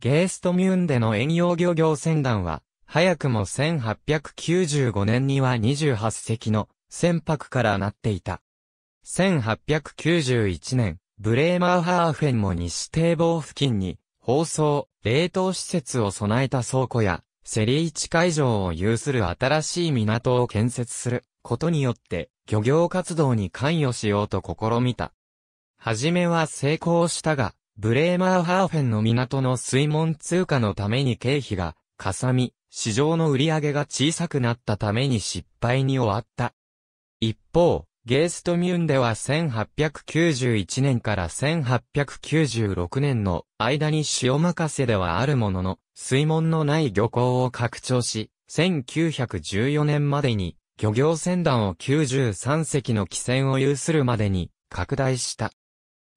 ゲーストミュンデの遠洋漁業船団は早くも1895年には28隻の船舶からなっていた。1891年、ブレーマーハーフェンも西堤防付近に包装、冷凍施設を備えた倉庫や、セリーチ会場を有する新しい港を建設することによって、漁業活動に関与しようと試みた。はじめは成功したが、ブレーマーハーフェンの港の水門通貨のために経費が、かさみ、市場の売り上げが小さくなったために失敗に終わった。一方、ゲーストミュンでは1891年から1896年の間に潮任せではあるものの、水門のない漁港を拡張し、1914年までに漁業船団を93隻の汽船を有するまでに拡大した。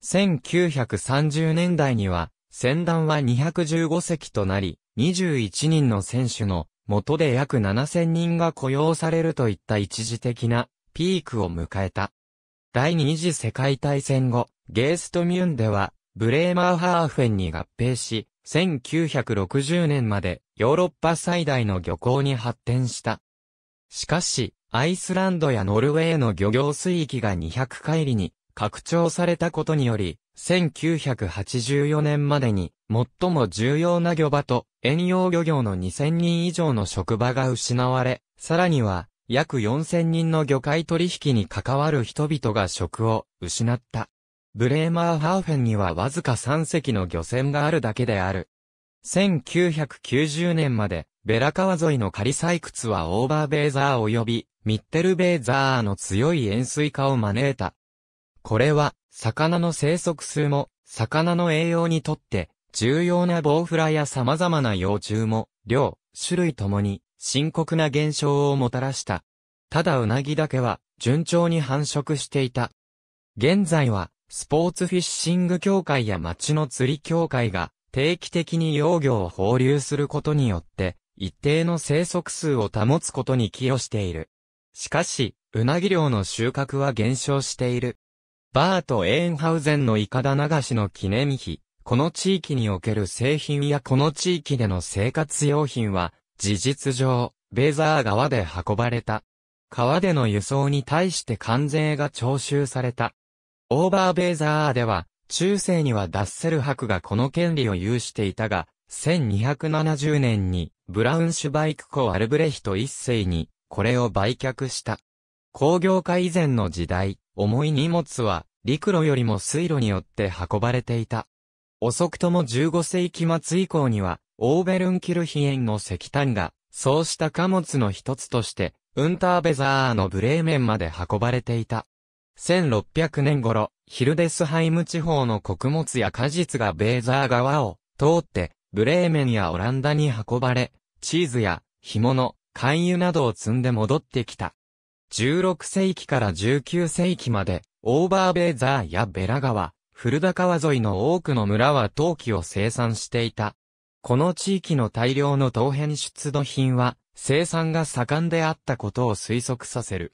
1930年代には、船団は215隻となり、21人の選手の元で約7000人が雇用されるといった一時的なピークを迎えた。第二次世界大戦後、ゲーストミュンでは、ブレーマーハーフェンに合併し、1960年までヨーロッパ最大の漁港に発展した。しかし、アイスランドやノルウェーの漁業水域が200海里に拡張されたことにより、1984年までに最も重要な漁場と遠洋漁業の2000人以上の職場が失われ、さらには約4000人の魚介取引に関わる人々が職を失った。ブレーマーハーフェンにはわずか3隻の漁船があるだけである。1990年まで、ベラ川沿いの仮採掘はオーバーベーザー及び、ミッテルベーザーの強い塩水化を招いた。これは、魚の生息数も、魚の栄養にとって、重要なボウフラや様々な幼虫も、量、種類ともに、深刻な現象をもたらした。ただうなぎだけは順調に繁殖していた。現在はスポーツフィッシング協会や町の釣り協会が定期的に幼魚を放流することによって一定の生息数を保つことに寄与している。しかし、うなぎ漁の収穫は減少している。バート・エーンハウゼンのイカダ流しの記念碑、この地域における製品やこの地域での生活用品は事実上、ベーザー川で運ばれた。川での輸送に対して関税が徴収された。オーバーベーザーでは、中世にはダッセル博がこの権利を有していたが、1270年にブラウンシュバイク公アルブレヒト一世にこれを売却した。工業化以前の時代、重い荷物は陸路よりも水路によって運ばれていた。遅くとも15世紀末以降にはオーベルンキルヒエンの石炭が、そうした貨物の一つとして、ウンターベザーのブレーメンまで運ばれていた。1600年頃、ヒルデスハイム地方の穀物や果実がベーザー川を通って、ブレーメンやオランダに運ばれ、チーズや干物、勧誘などを積んで戻ってきた。16世紀から19世紀まで、オーバーベーザーやベラ川、古田川沿いの多くの村は陶器を生産していた。この地域の大量の陶片出土品は、生産が盛んであったことを推測させる。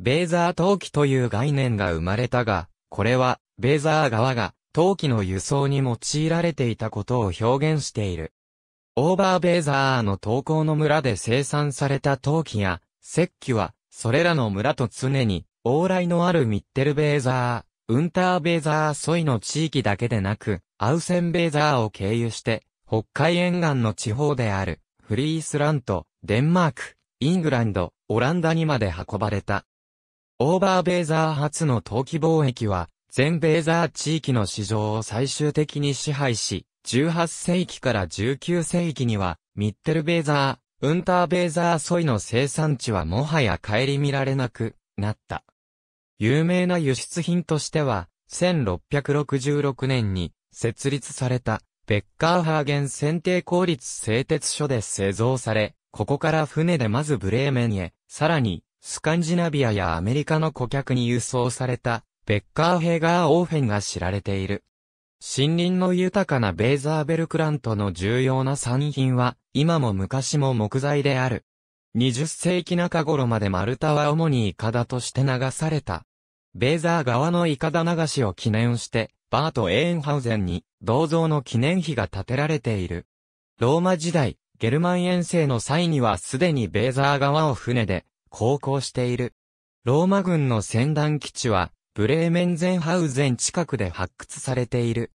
ベーザー陶器という概念が生まれたが、これは、ベーザー側が陶器の輸送に用いられていたことを表現している。オーバーベーザーの投稿の村で生産された陶器や、石器は、それらの村と常に往来のあるミッテルベーザー、ウンターベーザー沿いの地域だけでなく、アウセンベーザーを経由して、北海沿岸の地方である、フリースラント、デンマーク、イングランド、オランダにまで運ばれた。オーバーベーザー初の陶器貿易は、全ベーザー地域の市場を最終的に支配し、18世紀から19世紀には、ミッテルベーザー、ウンターベーザーソイの生産地はもはや顧みられなくなった。有名な輸出品としては、1666年に設立されたベッカーハーゲン選定公立製鉄所で製造され、ここから船でまずブレーメンへ、さらに、スカンジナビアやアメリカの顧客に輸送された、ベッカーヘーガーオーフェンが知られている。森林の豊かなベーザーベルクラントの重要な産品は、今も昔も木材である。20世紀中頃まで丸太は主にイカダとして流された。ベーザー側のイカダ流しを記念して、バート・エーンハウゼンに銅像の記念碑が建てられている。ローマ時代、ゲルマン遠征の際にはすでにベーザー川を船で航行している。ローマ軍の船団基地は、ブレーメンゼンハウゼン近くで発掘されている。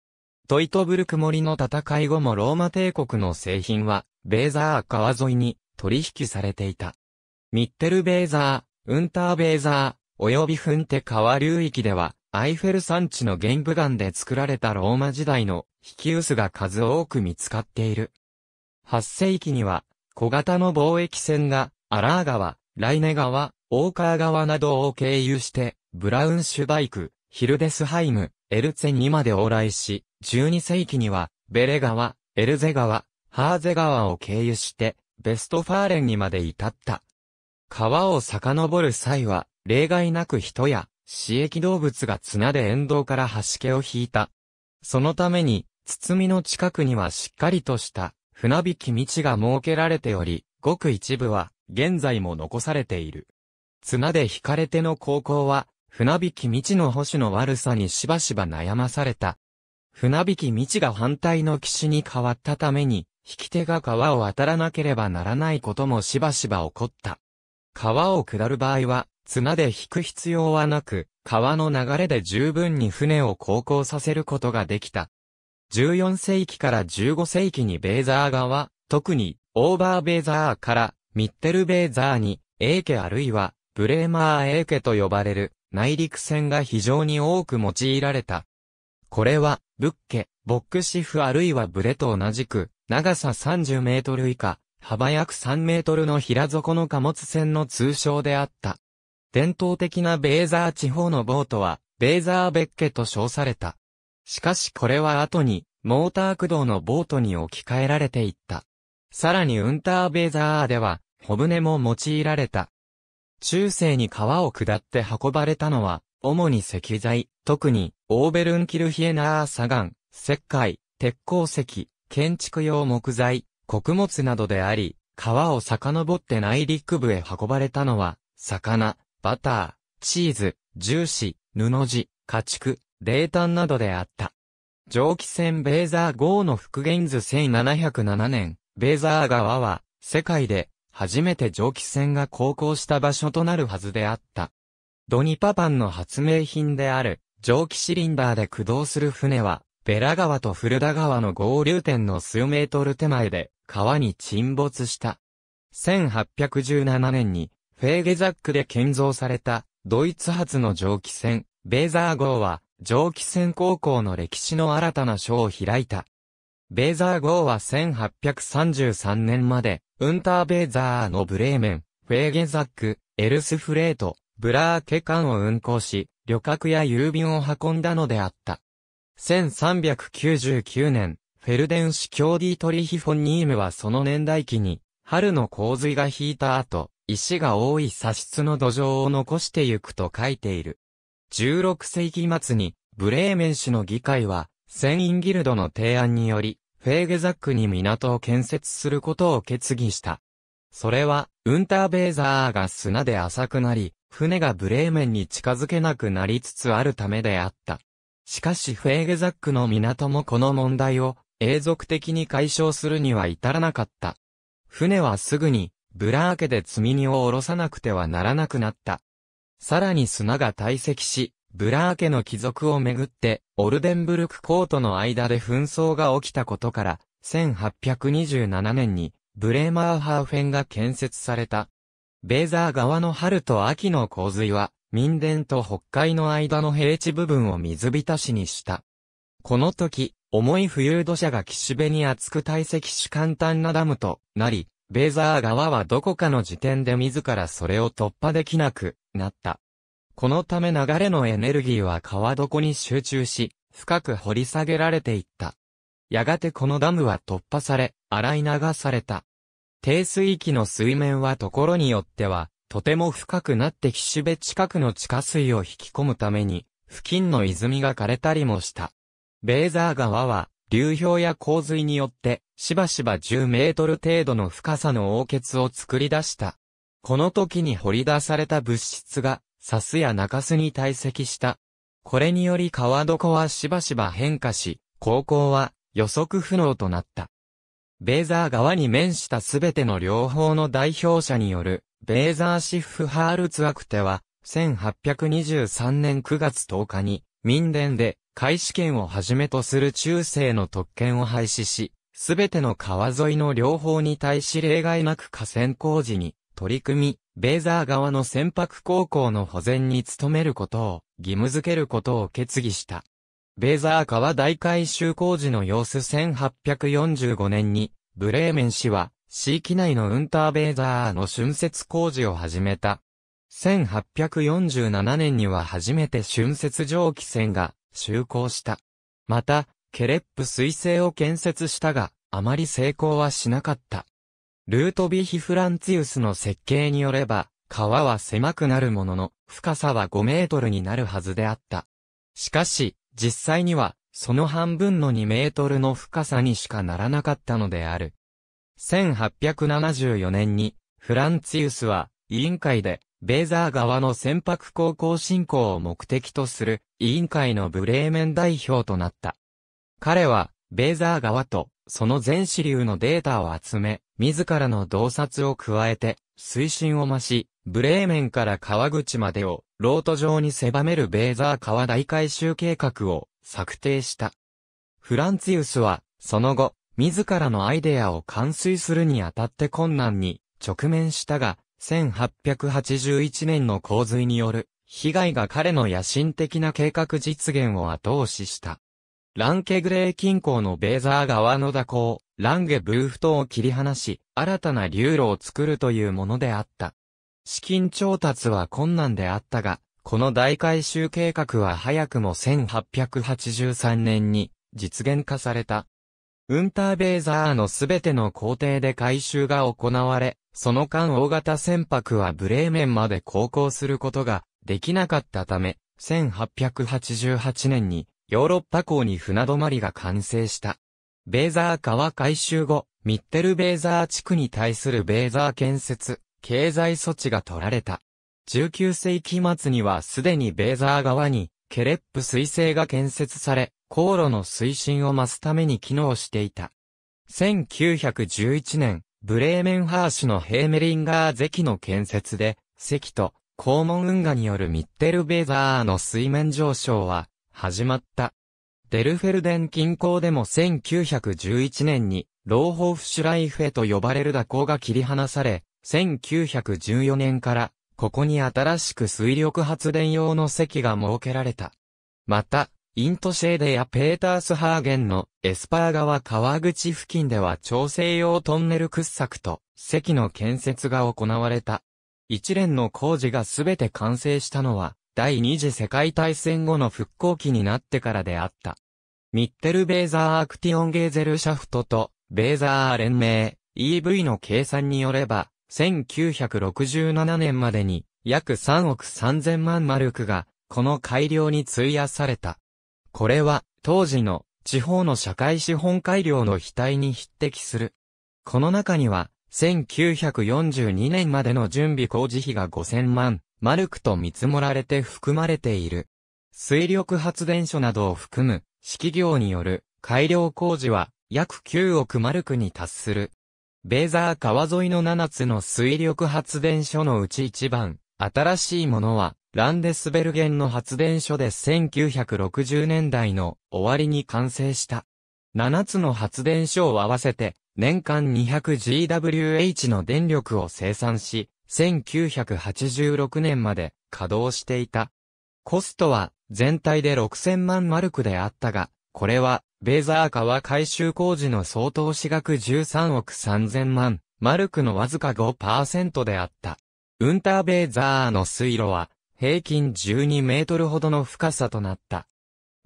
トイトブルク森の戦い後もローマ帝国の製品は、ベーザー川沿いに取引されていた。ミッテルベーザー、ウンターベーザー、及びフンテ川流域では、アイフェル山地の玄武岩で作られたローマ時代の引き薄が数多く見つかっている。8世紀には小型の貿易船がアラー川、ライネ川、オーカー川などを経由してブラウンシュバイク、ヒルデスハイム、エルツェにまで往来し、12世紀にはベレ川、エルゼ川、ハーゼ川を経由してベストファーレンにまで至った。川を遡る際は例外なく人や刺激動物が綱で沿道から端毛を引いた。そのために、みの近くにはしっかりとした船引き道が設けられており、ごく一部は現在も残されている。綱で引かれての航行は、船引き道の保守の悪さにしばしば悩まされた。船引き道が反対の岸に変わったために、引き手が川を渡らなければならないこともしばしば起こった。川を下る場合は、綱で引く必要はなく、川の流れで十分に船を航行させることができた。14世紀から15世紀にベーザー川、特にオーバーベーザーからミッテルベーザーに、エーケあるいはブレーマーエーケと呼ばれる内陸線が非常に多く用いられた。これは、ブッケ、ボックシフあるいはブレと同じく、長さ30メートル以下、幅約3メートルの平底の貨物船の通称であった。伝統的なベーザー地方のボートは、ベーザーベッケと称された。しかしこれは後に、モーター駆動のボートに置き換えられていった。さらにウンターベーザーでは、小舟も用いられた。中世に川を下って運ばれたのは、主に石材、特に、オーベルンキルヒエナー砂岩、石灰、鉄鉱石、建築用木材、穀物などであり、川を遡って内陸部へ運ばれたのは、魚、バター、チーズ、ジューシー、布地、家畜、冷炭などであった。蒸気船ベーザー号の復元図1707年、ベーザー川は、世界で、初めて蒸気船が航行した場所となるはずであった。ドニパパンの発明品である、蒸気シリンダーで駆動する船は、ベラ川とフルダ川の合流点の数メートル手前で、川に沈没した。1817年に、フェーゲザックで建造された、ドイツ発の蒸気船、ベーザー号は、蒸気船高校の歴史の新たな章を開いた。ベーザー号は1833年まで、ウンターベーザーのブレーメン、フェーゲザック、エルスフレート、ブラーケ間を運航し、旅客や郵便を運んだのであった。1399年、フェルデン市ディ・トリヒフォニームはその年代記に、春の洪水が引いた後、石が多い砂質の土壌を残してゆくと書いている。16世紀末に、ブレーメン市の議会は、船員ギルドの提案により、フェーゲザックに港を建設することを決議した。それは、ウンターベーザーが砂で浅くなり、船がブレーメンに近づけなくなりつつあるためであった。しかしフェーゲザックの港もこの問題を永続的に解消するには至らなかった。船はすぐにブラー家で積み荷を下ろさなくてはならなくなった。さらに砂が堆積し、ブラー家の貴族をめぐって、オルデンブルク公との間で紛争が起きたことから、1827年に、ブレーマーハーフェンが建設された。ベーザー川の春と秋の洪水は、民伝と北海の間の平地部分を水浸しにした。この時、重い浮遊土砂が岸辺に厚く堆積し簡単なダムとなり、ベーザー側はどこかの時点で自らそれを突破できなくなった。このため流れのエネルギーは川床に集中し、深く掘り下げられていった。やがてこのダムは突破され、洗い流された。低水域の水面はところによっては、とても深くなって岸辺近くの地下水を引き込むために、付近の泉が枯れたりもした。ベーザー川は、流氷や洪水によって、しばしば10メートル程度の深さの凹結を作り出した。この時に掘り出された物質が、サスや中スに堆積した。これにより川床はしばしば変化し、航行は予測不能となった。ベーザー側に面したすべての両方の代表者による、ベーザーシフハールツアクテは、1823年9月10日に、民伝で、開始権をはじめとする中世の特権を廃止し、すべての川沿いの両方に対し例外なく河川工事に取り組み、ベーザー側の船舶航行の保全に努めることを義務付けることを決議した。ベーザー川大改修工事の様子1845年に、ブレーメン市は、市域内のウンターベーザーの春節工事を始めた。1847年には初めて春節蒸気船が就航した。また、ケレップ彗星を建設したが、あまり成功はしなかった。ルートビヒ・フランツィウスの設計によれば、川は狭くなるものの、深さは5メートルになるはずであった。しかし、実際には、その半分の2メートルの深さにしかならなかったのである。1874年に、フランツィウスは、委員会で、ベーザー側の船舶航行振興を目的とする委員会のブレーメン代表となった。彼は、ベーザー側と、その全支流のデータを集め、自らの洞察を加えて、水深を増し、ブレーメンから川口までを、ロート上に狭めるベーザー川大改修計画を策定した。フランツィウスは、その後、自らのアイデアを完遂するにあたって困難に直面したが、1881年の洪水による被害が彼の野心的な計画実現を後押しした。ランケグレー近郊のベーザー川の蛇行、ランゲブーフ島を切り離し、新たな流路を作るというものであった。資金調達は困難であったが、この大改修計画は早くも1883年に実現化された。ウンターベーザーのすべての工程で改修が行われ、その間大型船舶はブレーメンまで航行することができなかったため、1888年にヨーロッパ港に船止まりが完成した。ベーザー川改修後、ミッテルベーザー地区に対するベーザー建設、経済措置が取られた。19世紀末にはすでにベーザー側にケレップ水星が建設され、航路の推進を増すために機能していた。1911年、ブレーメンハーシュのヘーメリンガー関の建設で、関と肛門運河によるミッテルベザーの水面上昇は始まった。デルフェルデン近郊でも1911年にローホーフシュライフェと呼ばれる蛇行が切り離され、1914年からここに新しく水力発電用の関が設けられた。また、イントシェーデやペータースハーゲンのエスパー川川口付近では調整用トンネル掘削と石の建設が行われた。一連の工事がすべて完成したのは第二次世界大戦後の復興期になってからであった。ミッテルベーザーアクティオンゲーゼルシャフトとベーザー連盟 EV の計算によれば1967年までに約3億3000万マルクがこの改良に費やされた。これは、当時の地方の社会資本改良の額に匹敵する。この中には、1942年までの準備工事費が5000万、マルクと見積もられて含まれている。水力発電所などを含む、式業による改良工事は約9億マルクに達する。ベーザー川沿いの7つの水力発電所のうち一番、新しいものはランデスベルゲンの発電所で1960年代の終わりに完成した。7つの発電所を合わせて年間 200GWh の電力を生産し、1986年まで稼働していた。コストは全体で6000万マルクであったが、これはベーザー川改修工事の総投資額13億3000万マルクのわずか5%であった。ウンターベーザーの水路は平均12メートルほどの深さとなった。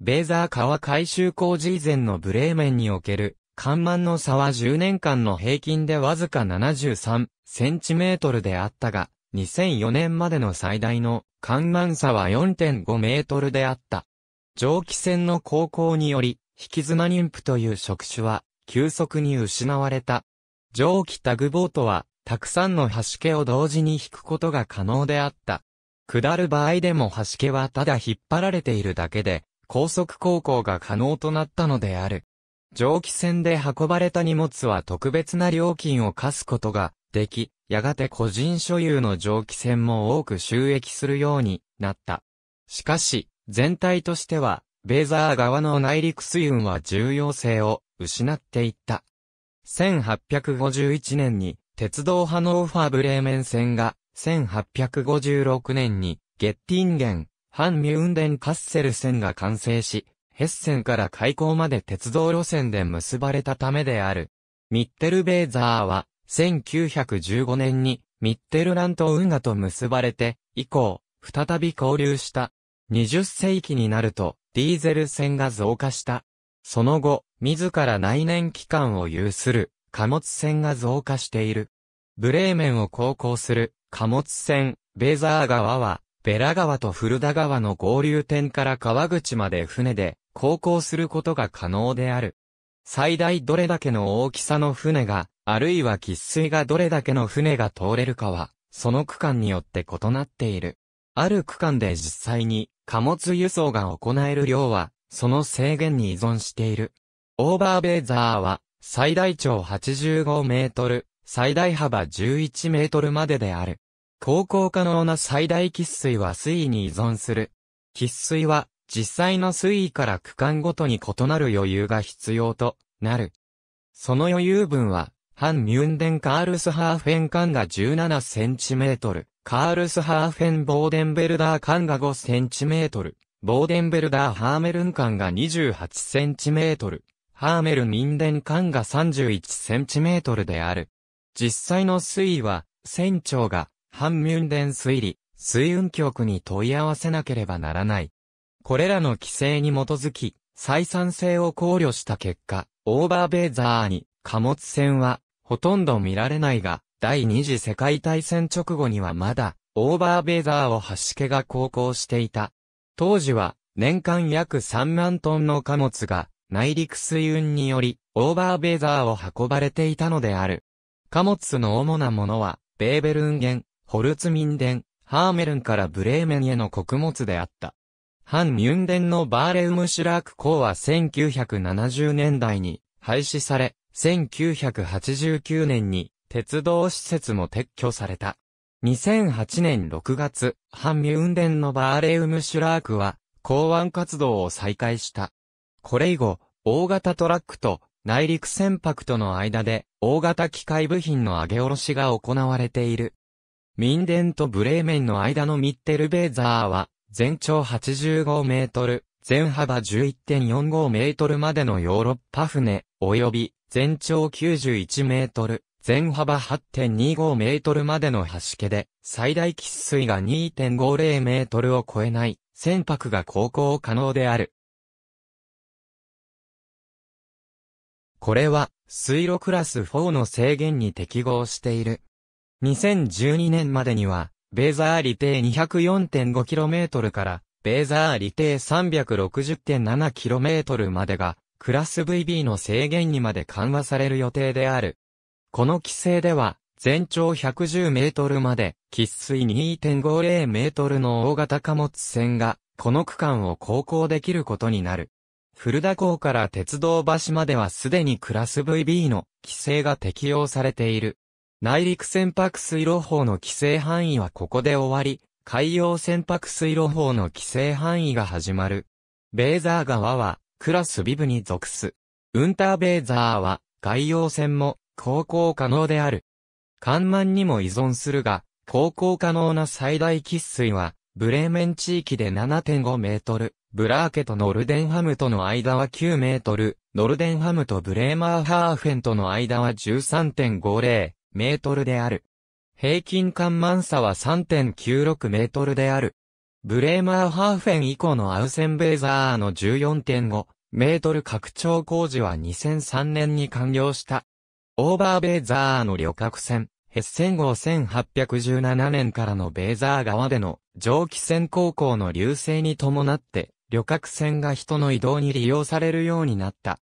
ベーザー川改修工事以前のブレーメンにおける、干満の差は10年間の平均でわずか73センチメートルであったが、2004年までの最大の干満差は4.5メートルであった。蒸気船の航行により、引き綱妊婦という職種は、急速に失われた。蒸気タグボートは、たくさんの端気を同時に引くことが可能であった。下る場合でも端家はただ引っ張られているだけで、高速航行が可能となったのである。蒸気船で運ばれた荷物は特別な料金を課すことができ、やがて個人所有の蒸気船も多く収益するようになった。しかし、全体としては、ベーザー側の内陸水運は重要性を失っていった。1851年に鉄道ハノーファーブレーメン線が1856年に、ゲッティンゲン、ハンミュンデンカッセル線が完成し、ヘッセンから開港まで鉄道路線で結ばれたためである。ミッテルベーザーは、1915年に、ミッテルラント運河と結ばれて、以降、再び交流した。20世紀になると、ディーゼル船が増加した。その後、自ら内燃機関を有する、貨物船が増加している。ブレーメンを航行する、貨物船、ベザー川は、ベラ川と古田川の合流点から川口まで船で航行することが可能である。最大どれだけの大きさの船が、あるいは喫水がどれだけの船が通れるかは、その区間によって異なっている。ある区間で実際に貨物輸送が行える量は、その制限に依存している。オーバーベーザーは、最大長85メートル、最大幅11メートルまでである。航行可能な最大喫水は水位に依存する。喫水は実際の水位から区間ごとに異なる余裕が必要となる。その余裕分は、反ミュンデンカールスハーフェン艦が17センチメートル、カールスハーフェンボーデンベルダー艦が5センチメートル、ボーデンベルダーハーメルン艦が28センチメートル、ハーメルミンデン艦が31センチメートルである。実際の水位は、船長が、半運電水利、水運局に問い合わせなければならない。これらの規制に基づき、採算性を考慮した結果、オーバーベーザーに貨物船はほとんど見られないが、第二次世界大戦直後にはまだ、オーバーベーザーを橋家が航行していた。当時は、年間約3万トンの貨物が、内陸水運により、オーバーベーザーを運ばれていたのである。貨物の主なものは、ベーベルンゲン、ホルツミンデン、ハーメルンからブレーメンへの穀物であった。ハン・ミュンデンのバーレウムシュラーク港は1970年代に廃止され、1989年に鉄道施設も撤去された。2008年6月、ハンミュンデンのバーレウムシュラークは、港湾活動を再開した。これ以後、大型トラックと内陸船舶との間で、大型機械部品の上げ下ろしが行われている。民電とブレーメンの間のミッテルベーザーは、全長85メートル、全幅11.45メートルまでのヨーロッパ船、及び、全長91メートル、全幅8.25メートルまでの橋家で、最大喫水が2.50メートルを超えない、船舶が航行可能である。これは、水路クラス4の制限に適合している。2012年までには、ベーザー離程 204.5km から、ベーザー離程 360.7km までが、クラス VB の制限にまで緩和される予定である。この規制では、全長110メートルまで、喫水2.50メートルの大型貨物船が、この区間を航行できることになる。古田港から鉄道橋まではすでにクラス VB の規制が適用されている。内陸船舶水路法の規制範囲はここで終わり、海洋船舶水路法の規制範囲が始まる。ベーザー側はクラスビブに属す。ウンターベーザーは海洋船も航行可能である。干満にも依存するが、航行可能な最大喫水はブレーメン地域で7.5メートル、ブラーケとノルデンハムとの間は9メートル、ノルデンハムとブレーマーハーフェンとの間は13.50メートルである。平均間満差は3.96メートルである。ブレーマーハーフェン以降のアウセンベーザーの14.5メートル拡張工事は2003年に完了した。オーバーベーザーの旅客船、ヘ戦後1817年からのベーザー川での蒸気船航行の流星に伴って、旅客船が人の移動に利用されるようになった。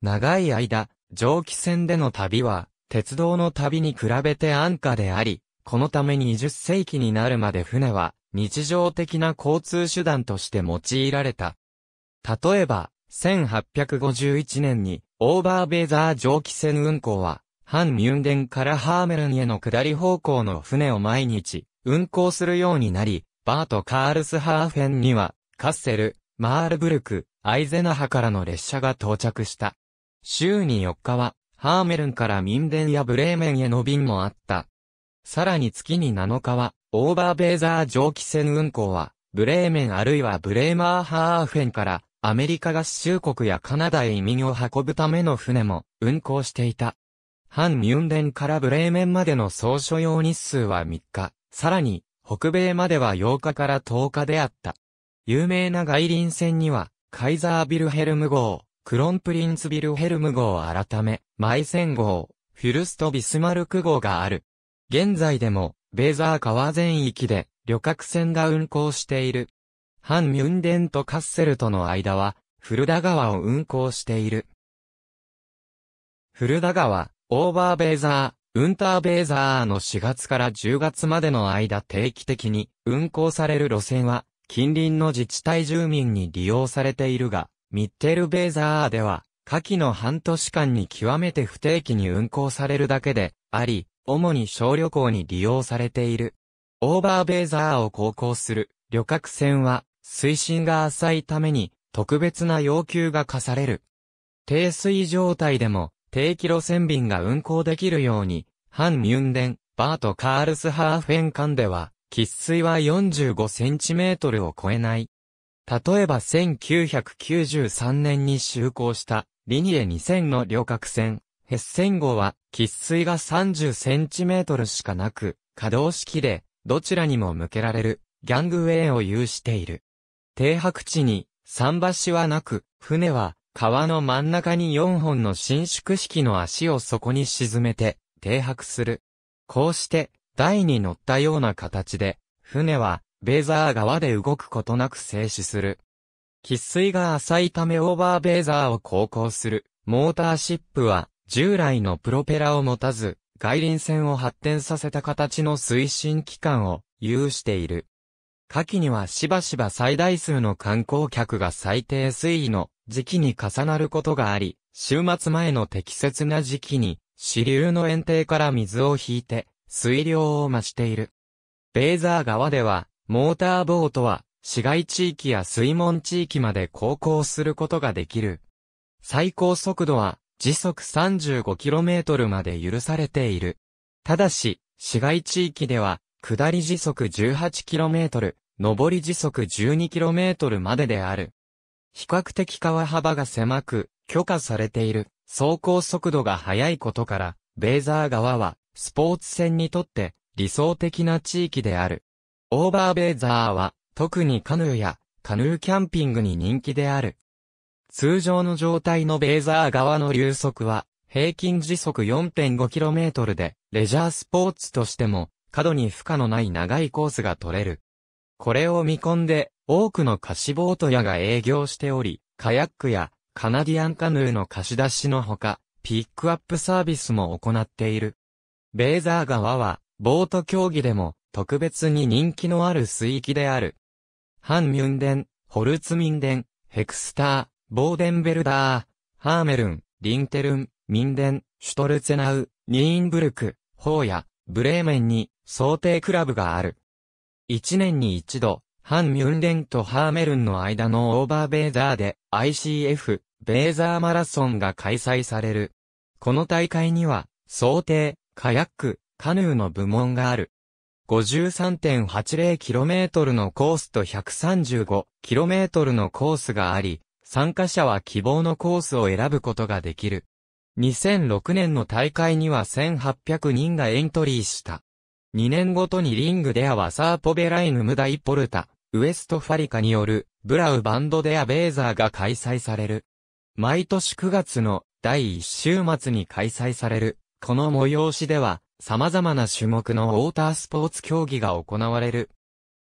長い間、蒸気船での旅は、鉄道の旅に比べて安価であり、このために20世紀になるまで船は、日常的な交通手段として用いられた。例えば、1851年に、オーバーベーザー蒸気船運行は、反ミュンデンからハーメルンへの下り方向の船を毎日運航するようになり、バート・カールスハーフェンには、カッセル、マールブルク、アイゼナハからの列車が到着した。週に4日は、ハーメルンからミンデンやブレーメンへの便もあった。さらに月に7日は、オーバーベーザー蒸気船運航は、ブレーメンあるいはブレーマーハーフェンから、アメリカ合衆国やカナダへ移民を運ぶための船も運航していた。反ミュンデンからブレーメンまでの総所要日数は3日、さらに、北米までは8日から10日であった。有名な外輪船には、カイザービルヘルム号、クロンプリンツビルヘルム号改め、マイセン号、フィルストビスマルク号がある。現在でも、ベーザー川全域で、旅客船が運航している。ハン・ミュンデンとカッセルとの間は、フルダ川を運航している。フルダ川、オーバーベイザー、ウンターベイザーの4月から10月までの間定期的に運行される路線は、近隣の自治体住民に利用されているが、ミッテルベイザーでは、下記の半年間に極めて不定期に運行されるだけであり、主に小旅行に利用されている。オーバーベイザーを航行する旅客船は、水深が浅いために特別な要求が課される。低水状態でも定期路線便が運行できるように、ハン・ミュンデン、バート・カールスハーフェン間では、喫水は45センチメートルを超えない。例えば1993年に就航したリニエ2000の旅客船、ヘッセン号は、喫水が30センチメートルしかなく、可動式で、どちらにも向けられる、ギャングウェイを有している。停泊地に、桟橋はなく、船は、川の真ん中に4本の伸縮式の足を底に沈めて、停泊する。こうして、台に乗ったような形で、船は、ベーザー川で動くことなく静止する。喫水が浅いためオーバーベーザーを航行する、モーターシップは、従来のプロペラを持たず、外輪船を発展させた形の推進機関を有している。夏季にはしばしば最大数の観光客が最低水位の時期に重なることがあり、週末前の適切な時期に、支流の園庭から水を引いて、水量を増している。ベーザー川では、モーターボートは、市街地域や水門地域まで航行することができる。最高速度は、時速 35km まで許されている。ただし、市街地域では、下り時速 18km、上り時速 12km までである。比較的川幅が狭く、許可されている、走行速度が速いことから、ベーザー川は、スポーツ船にとって理想的な地域である。オーバーベーザーは、特にカヌーや、カヌーキャンピングに人気である。通常の状態のベーザー川の流速は、平均時速 4.5km で、レジャースポーツとしても、過度に負荷のない長いコースが取れる。これを見込んで、多くの貸しボート屋が営業しており、カヤックやカナディアンカヌーの貸し出しのほか、ピックアップサービスも行っている。ベーザー川は、ボート競技でも特別に人気のある水域である。ハンミュンデン、ホルツミンデン、ヘクスター、ボーデンベルダー、ハーメルン、リンテルン、ミンデン、シュトルツェナウ、ニーンブルク、ホーヤ、ブレーメンに、想定クラブがある。一年に一度、ハン・ミュンレンとハーメルンの間のオーバーベーザーで ICF、ベーザーマラソンが開催される。この大会には、想定、カヤック、カヌーの部門がある。53.80km のコースと 135km のコースがあり、参加者は希望のコースを選ぶことができる。2006年の大会には1800人がエントリーした。2年ごとにリングデアはサーポベライヌムダイポルタ、ウエストファリカによる、ブラウバンドデアベーザーが開催される。毎年9月の第1週末に開催される、この催しでは、様々な種目のウォータースポーツ競技が行われる。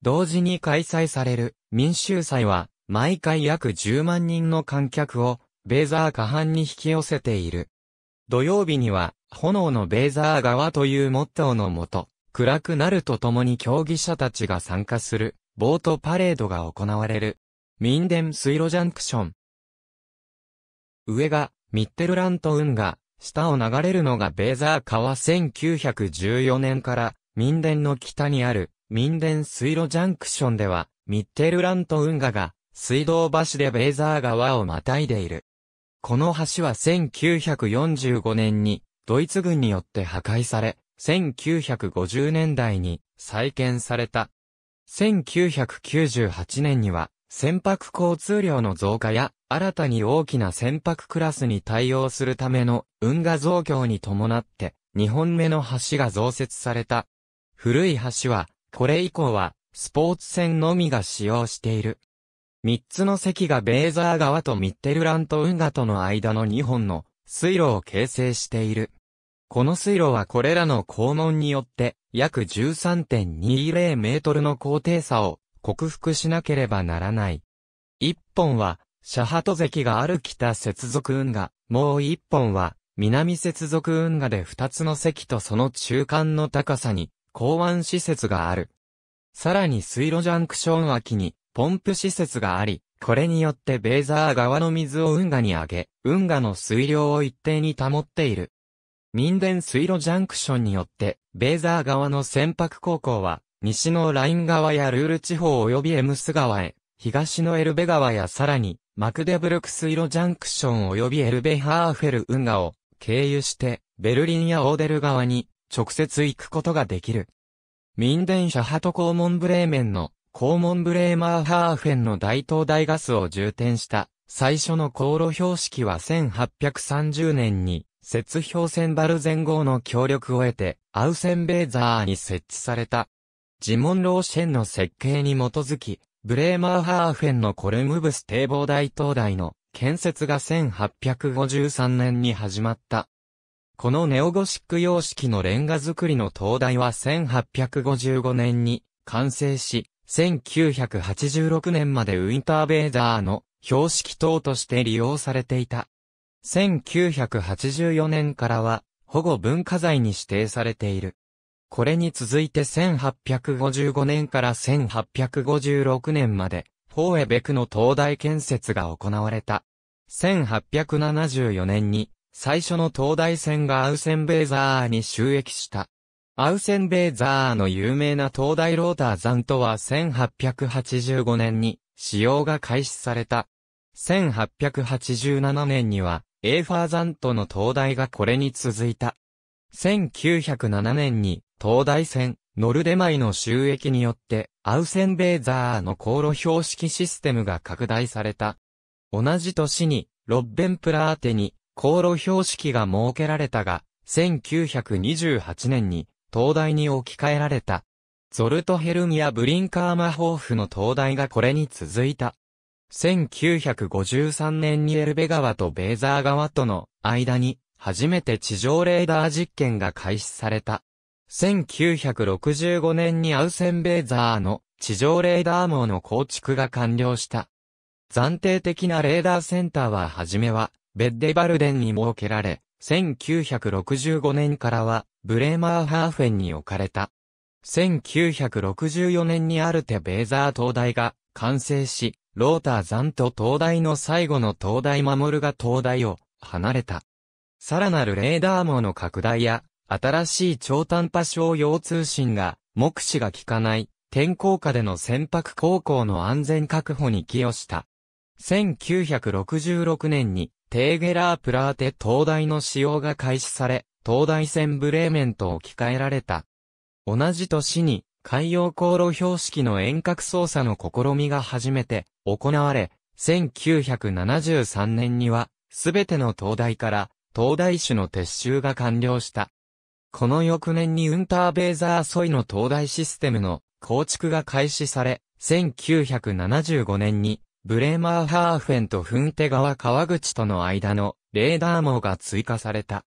同時に開催される民衆祭は、毎回約10万人の観客を、ベーザー下半に引き寄せている。土曜日には、炎のベーザー側というモットーのもと、暗くなるとともに競技者たちが参加する、ボートパレードが行われる。民ン水路ジャンクション。上が、ミッテルラント運河、下を流れるのがベーザー川1914年から、民ンの北にある、民ン水路ジャンクションでは、ミッテルラント運河が、水道橋でベーザー川をまたいでいる。この橋は1945年に、ドイツ軍によって破壊され、1950年代に再建された。1998年には、船舶交通量の増加や、新たに大きな船舶クラスに対応するための運河増強に伴って、2本目の橋が増設された。古い橋は、これ以降は、スポーツ船のみが使用している。3つの席がベーザー川とミッテルラント運河との間の2本の水路を形成している。この水路はこれらの肛門によって、約13.20メートルの高低差を克服しなければならない。一本は、シャハト関がある北接続運河、もう一本は、南接続運河で二つの関とその中間の高さに、港湾施設がある。さらに水路ジャンクション脇に、ポンプ施設があり、これによってベーザー川の水を運河に上げ、運河の水量を一定に保っている。民電水路ジャンクションによって、ベーザー側の船舶航行は、西のライン川やルール地方及びエムス川へ、東のエルベ川やさらに、マクデブルク水路ジャンクション及びエルベハーフェル運河を経由して、ベルリンやオーデル側に直接行くことができる。民電車ハトコーモンブレーメンのコーモンブレーマーハーフェンの大東大ガスを充填した最初の航路標識は1830年に雪氷船バルン号の協力を得て、アウセンベーザーに設置された。ジモン・ローシェンの設計に基づき、ブレーマーハーフェンのコルムブス堤防大灯台の建設が1853年に始まった。このネオゴシック様式のレンガ造りの灯台は1855年に完成し、1986年までウィンターベーザーの標識塔として利用されていた。1984年からは保護文化財に指定されている。これに続いて1855年から1856年まで、フォーエベクの灯台建設が行われた。1874年に、最初の灯台線がアウセンベーザーに収益した。アウセンベーザーの有名な灯台ローター山とは1885年に使用が開始された。1887年にはエーファーザントの灯台がこれに続いた。1907年に、灯台線、ノルデマイの収益によって、アウセンベーザーの航路標識システムが拡大された。同じ年に、ロッベンプラーテに、航路標識が設けられたが、1928年に、灯台に置き換えられた。ゾルトヘルミア・ブリンカーマホーフの灯台がこれに続いた。1953年にエルベ川とベーザー川との間に初めて地上レーダー実験が開始された。1965年にアウセンベーザーの地上レーダー網の構築が完了した。暫定的なレーダーセンターは初めはベッデバルデンに設けられ、1965年からはブレーマーハーフェンに置かれた。1964年にアルテ・ベーザー灯台が完成し、ローター残と灯台の最後の灯台守が灯台を離れた。さらなるレーダー網の拡大や、新しい超短波症用通信が、目視が効かない、天候下での船舶航行の安全確保に寄与した。1966年に、テーゲラープラーテ灯台の使用が開始され、灯台船ブレーメンを置き換えられた。同じ年に、海洋航路標識の遠隔操作の試みが初めて行われ、1973年には、すべての灯台から、灯台種の撤収が完了した。この翌年にウンターベーザーソイの灯台システムの構築が開始され、1975年にブレーマーハーフェンとフンテ川川口との間のレーダー網が追加された。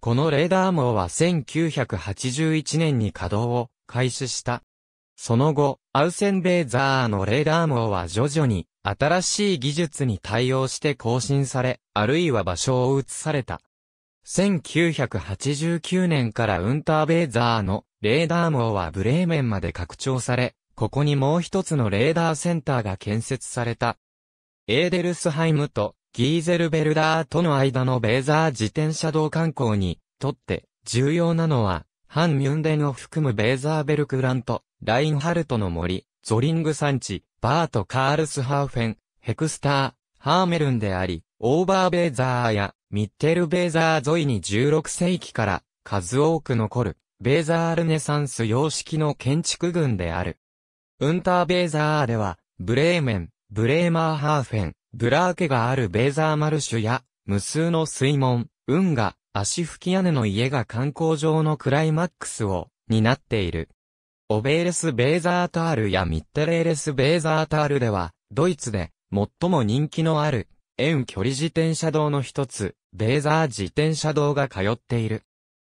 このレーダー網は1981年に稼働を開始した。その後、アウセンベーザーのレーダー網は徐々に新しい技術に対応して更新され、あるいは場所を移された。1989年からウンターベーザーのレーダー網はブレーメンまで拡張され、ここにもう一つのレーダーセンターが建設された。エーデルスハイムとギーゼルベルダーとの間のベーザー自転車道観光にとって重要なのはハン・ミュンデンを含むベーザーベルクラント、ラインハルトの森、ゾリング山地、バート・カールスハーフェン、ヘクスター、ハーメルンであり、オーバーベーザーやミッテルベーザー沿いに16世紀から数多く残る、ベーザールネサンス様式の建築群である。ウンターベーザーでは、ブレーメン、ブレーマーハーフェン、ブラーケがあるベーザーマルシュや、無数の水門、運河、足拭き屋根の家が観光場のクライマックスを、担っている。オベーレス・ベーザータールやミッテレーレス・ベーザータールでは、ドイツで、最も人気のある、遠距離自転車道の一つ、ベーザー自転車道が通っている。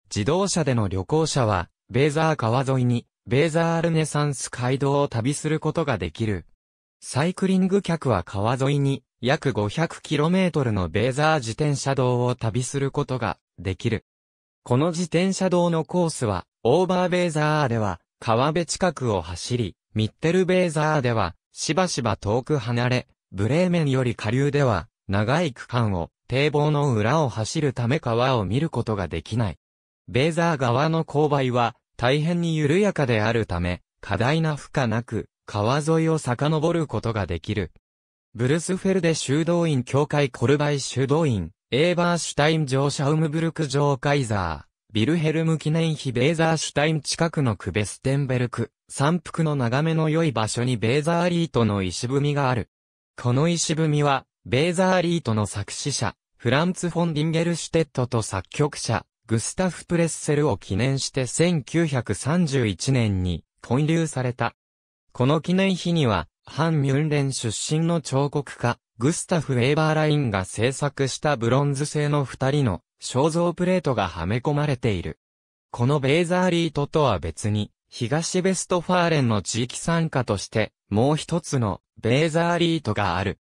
自動車での旅行者は、ベーザー川沿いに、ベーザールネサンス街道を旅することができる。サイクリング客は川沿いに、約 500km のベーザー自転車道を旅することができる。この自転車道のコースは、オーバーベーザーでは、川辺近くを走り、ミッテルベーザーでは、しばしば遠く離れ、ブレーメンより下流では、長い区間を、堤防の裏を走るため川を見ることができない。ベーザー側の勾配は、大変に緩やかであるため、過大な負荷なく、川沿いを遡ることができる。ブルスフェルデ修道院協会コルバイ修道院、エーバーシュタイン城シャウムブルク城カイザー、ビルヘルム記念碑ベーザーシュタイン近くのクベステンベルク、山腹の眺めの良い場所にベーザーリートの石踏みがある。この石踏みは、ベーザーリートの作詞者、フランツ・フォン・ディンゲルシュテットと作曲者、グスタフ・プレッセルを記念して1931年に建立された。この記念碑には、ハン・ミュンレン出身の彫刻家、グスタフ・エーバーラインが制作したブロンズ製の二人の肖像プレートがはめ込まれている。このベーザーリートとは別に、東ベストファーレンの地域参加として、もう一つのベーザーリートがある。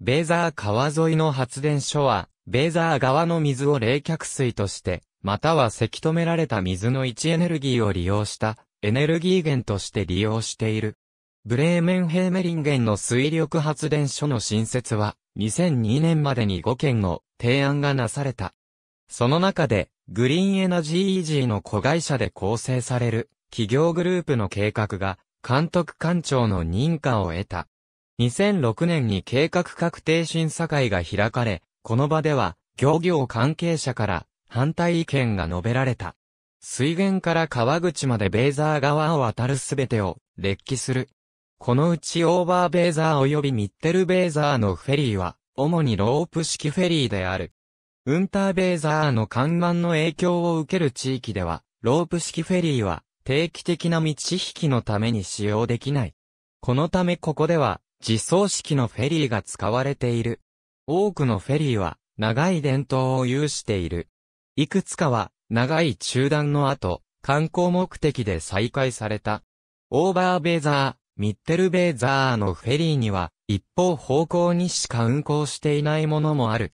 ベーザー川沿いの発電所は、ベーザー川の水を冷却水として、またはせき止められた水の位置エネルギーを利用したエネルギー源として利用している。ブレーメンヘーメリンゲンの水力発電所の新設は、2002年までに5件の提案がなされた。その中で、グリーンエナジーイージーの子会社で構成される企業グループの計画が、監督官庁の認可を得た。2006年に計画確定審査会が開かれ、この場では、漁業関係者から反対意見が述べられた。水源から川口までベーザー側を渡るすべてを、列記するこのうちオーバーベーザー及びミッテルベーザーのフェリーは、主にロープ式フェリーである。ウンターベーザーの看板の影響を受ける地域では、ロープ式フェリーは定期的な道引きのために使用できない。このためここでは、実装式のフェリーが使われている。多くのフェリーは、長い伝統を有している。いくつかは、長い中断の後、観光目的で再開された。オーバーベーザー、ミッテルベーザーのフェリーには、一方方向にしか運行していないものもある。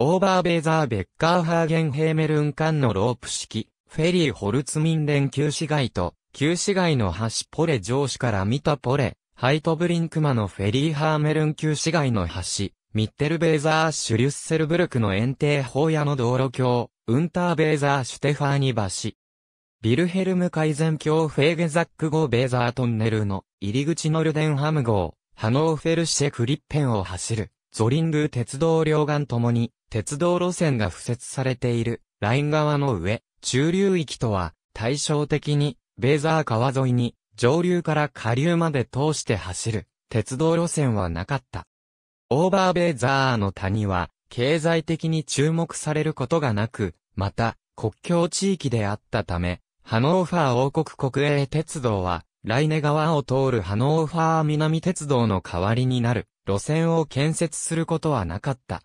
オーバーベーザーベッカーハーゲンヘーメルン間のロープ式、フェリーホルツミンデン旧市街と、旧市街の橋ポレ上司から見たポレ、ハイトブリンクマのフェリーハーメルン旧市街の橋、ミッテルベーザーシュリュッセルブルクの園庭ー屋の道路橋、ウンターベーザーシュテファーニ橋、ビルヘルム海前橋フェーゲザック号ベーザートンネルの入り口ノルデンハム号、ハノーフェルシェフリッペンを走る、ゾリング鉄道両岸ともに、鉄道路線が付設されている、ライン側の上、中流域とは、対照的に、ベーザー川沿いに、上流から下流まで通して走る、鉄道路線はなかった。オーバーベーザーの谷は、経済的に注目されることがなく、また、国境地域であったため、ハノーファー王国国営鉄道は、ライネ川を通るハノーファー南鉄道の代わりになる路線を建設することはなかった。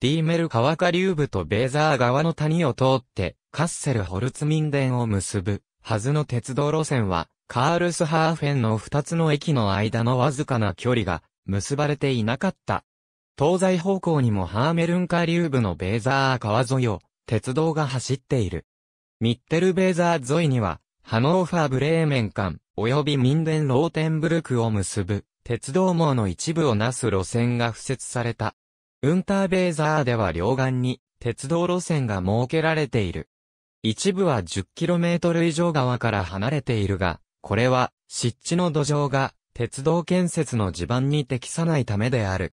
ディーメル川下流部とベーザー川の谷を通って、カッセルホルツミンデンを結ぶ、はずの鉄道路線は、カールスハーフェンの2つの駅の間のわずかな距離が、結ばれていなかった。東西方向にもハーメルン下流部のベーザー川沿いを、鉄道が走っている。ミッテルベーザー沿いには、ハノーファー・ブレーメン間、及びミンデン・ローテンブルクを結ぶ、鉄道網の一部をなす路線が付設された。ウンターベーザーでは両岸に、鉄道路線が設けられている。一部は 10km 以上側から離れているが、これは、湿地の土壌が、鉄道建設の地盤に適さないためである。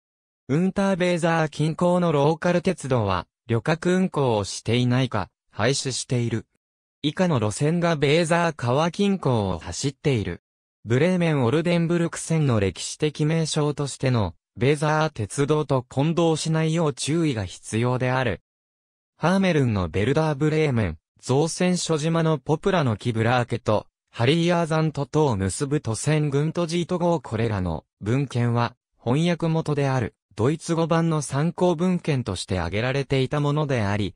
ウンターベーザー近郊のローカル鉄道は、旅客運行をしていないか、廃止している。以下の路線がベーザー川近郊を走っている。ブレーメン・オルデンブルク線の歴史的名称としての、ベーザー鉄道と混同しないよう注意が必要である。ハーメルンのベルダーブレーメン、造船所島のポプラのキブラー家と、ハリーアーザントとを結ぶ都船群とジート号これらの文献は、翻訳元である、ドイツ語版の参考文献として挙げられていたものであり、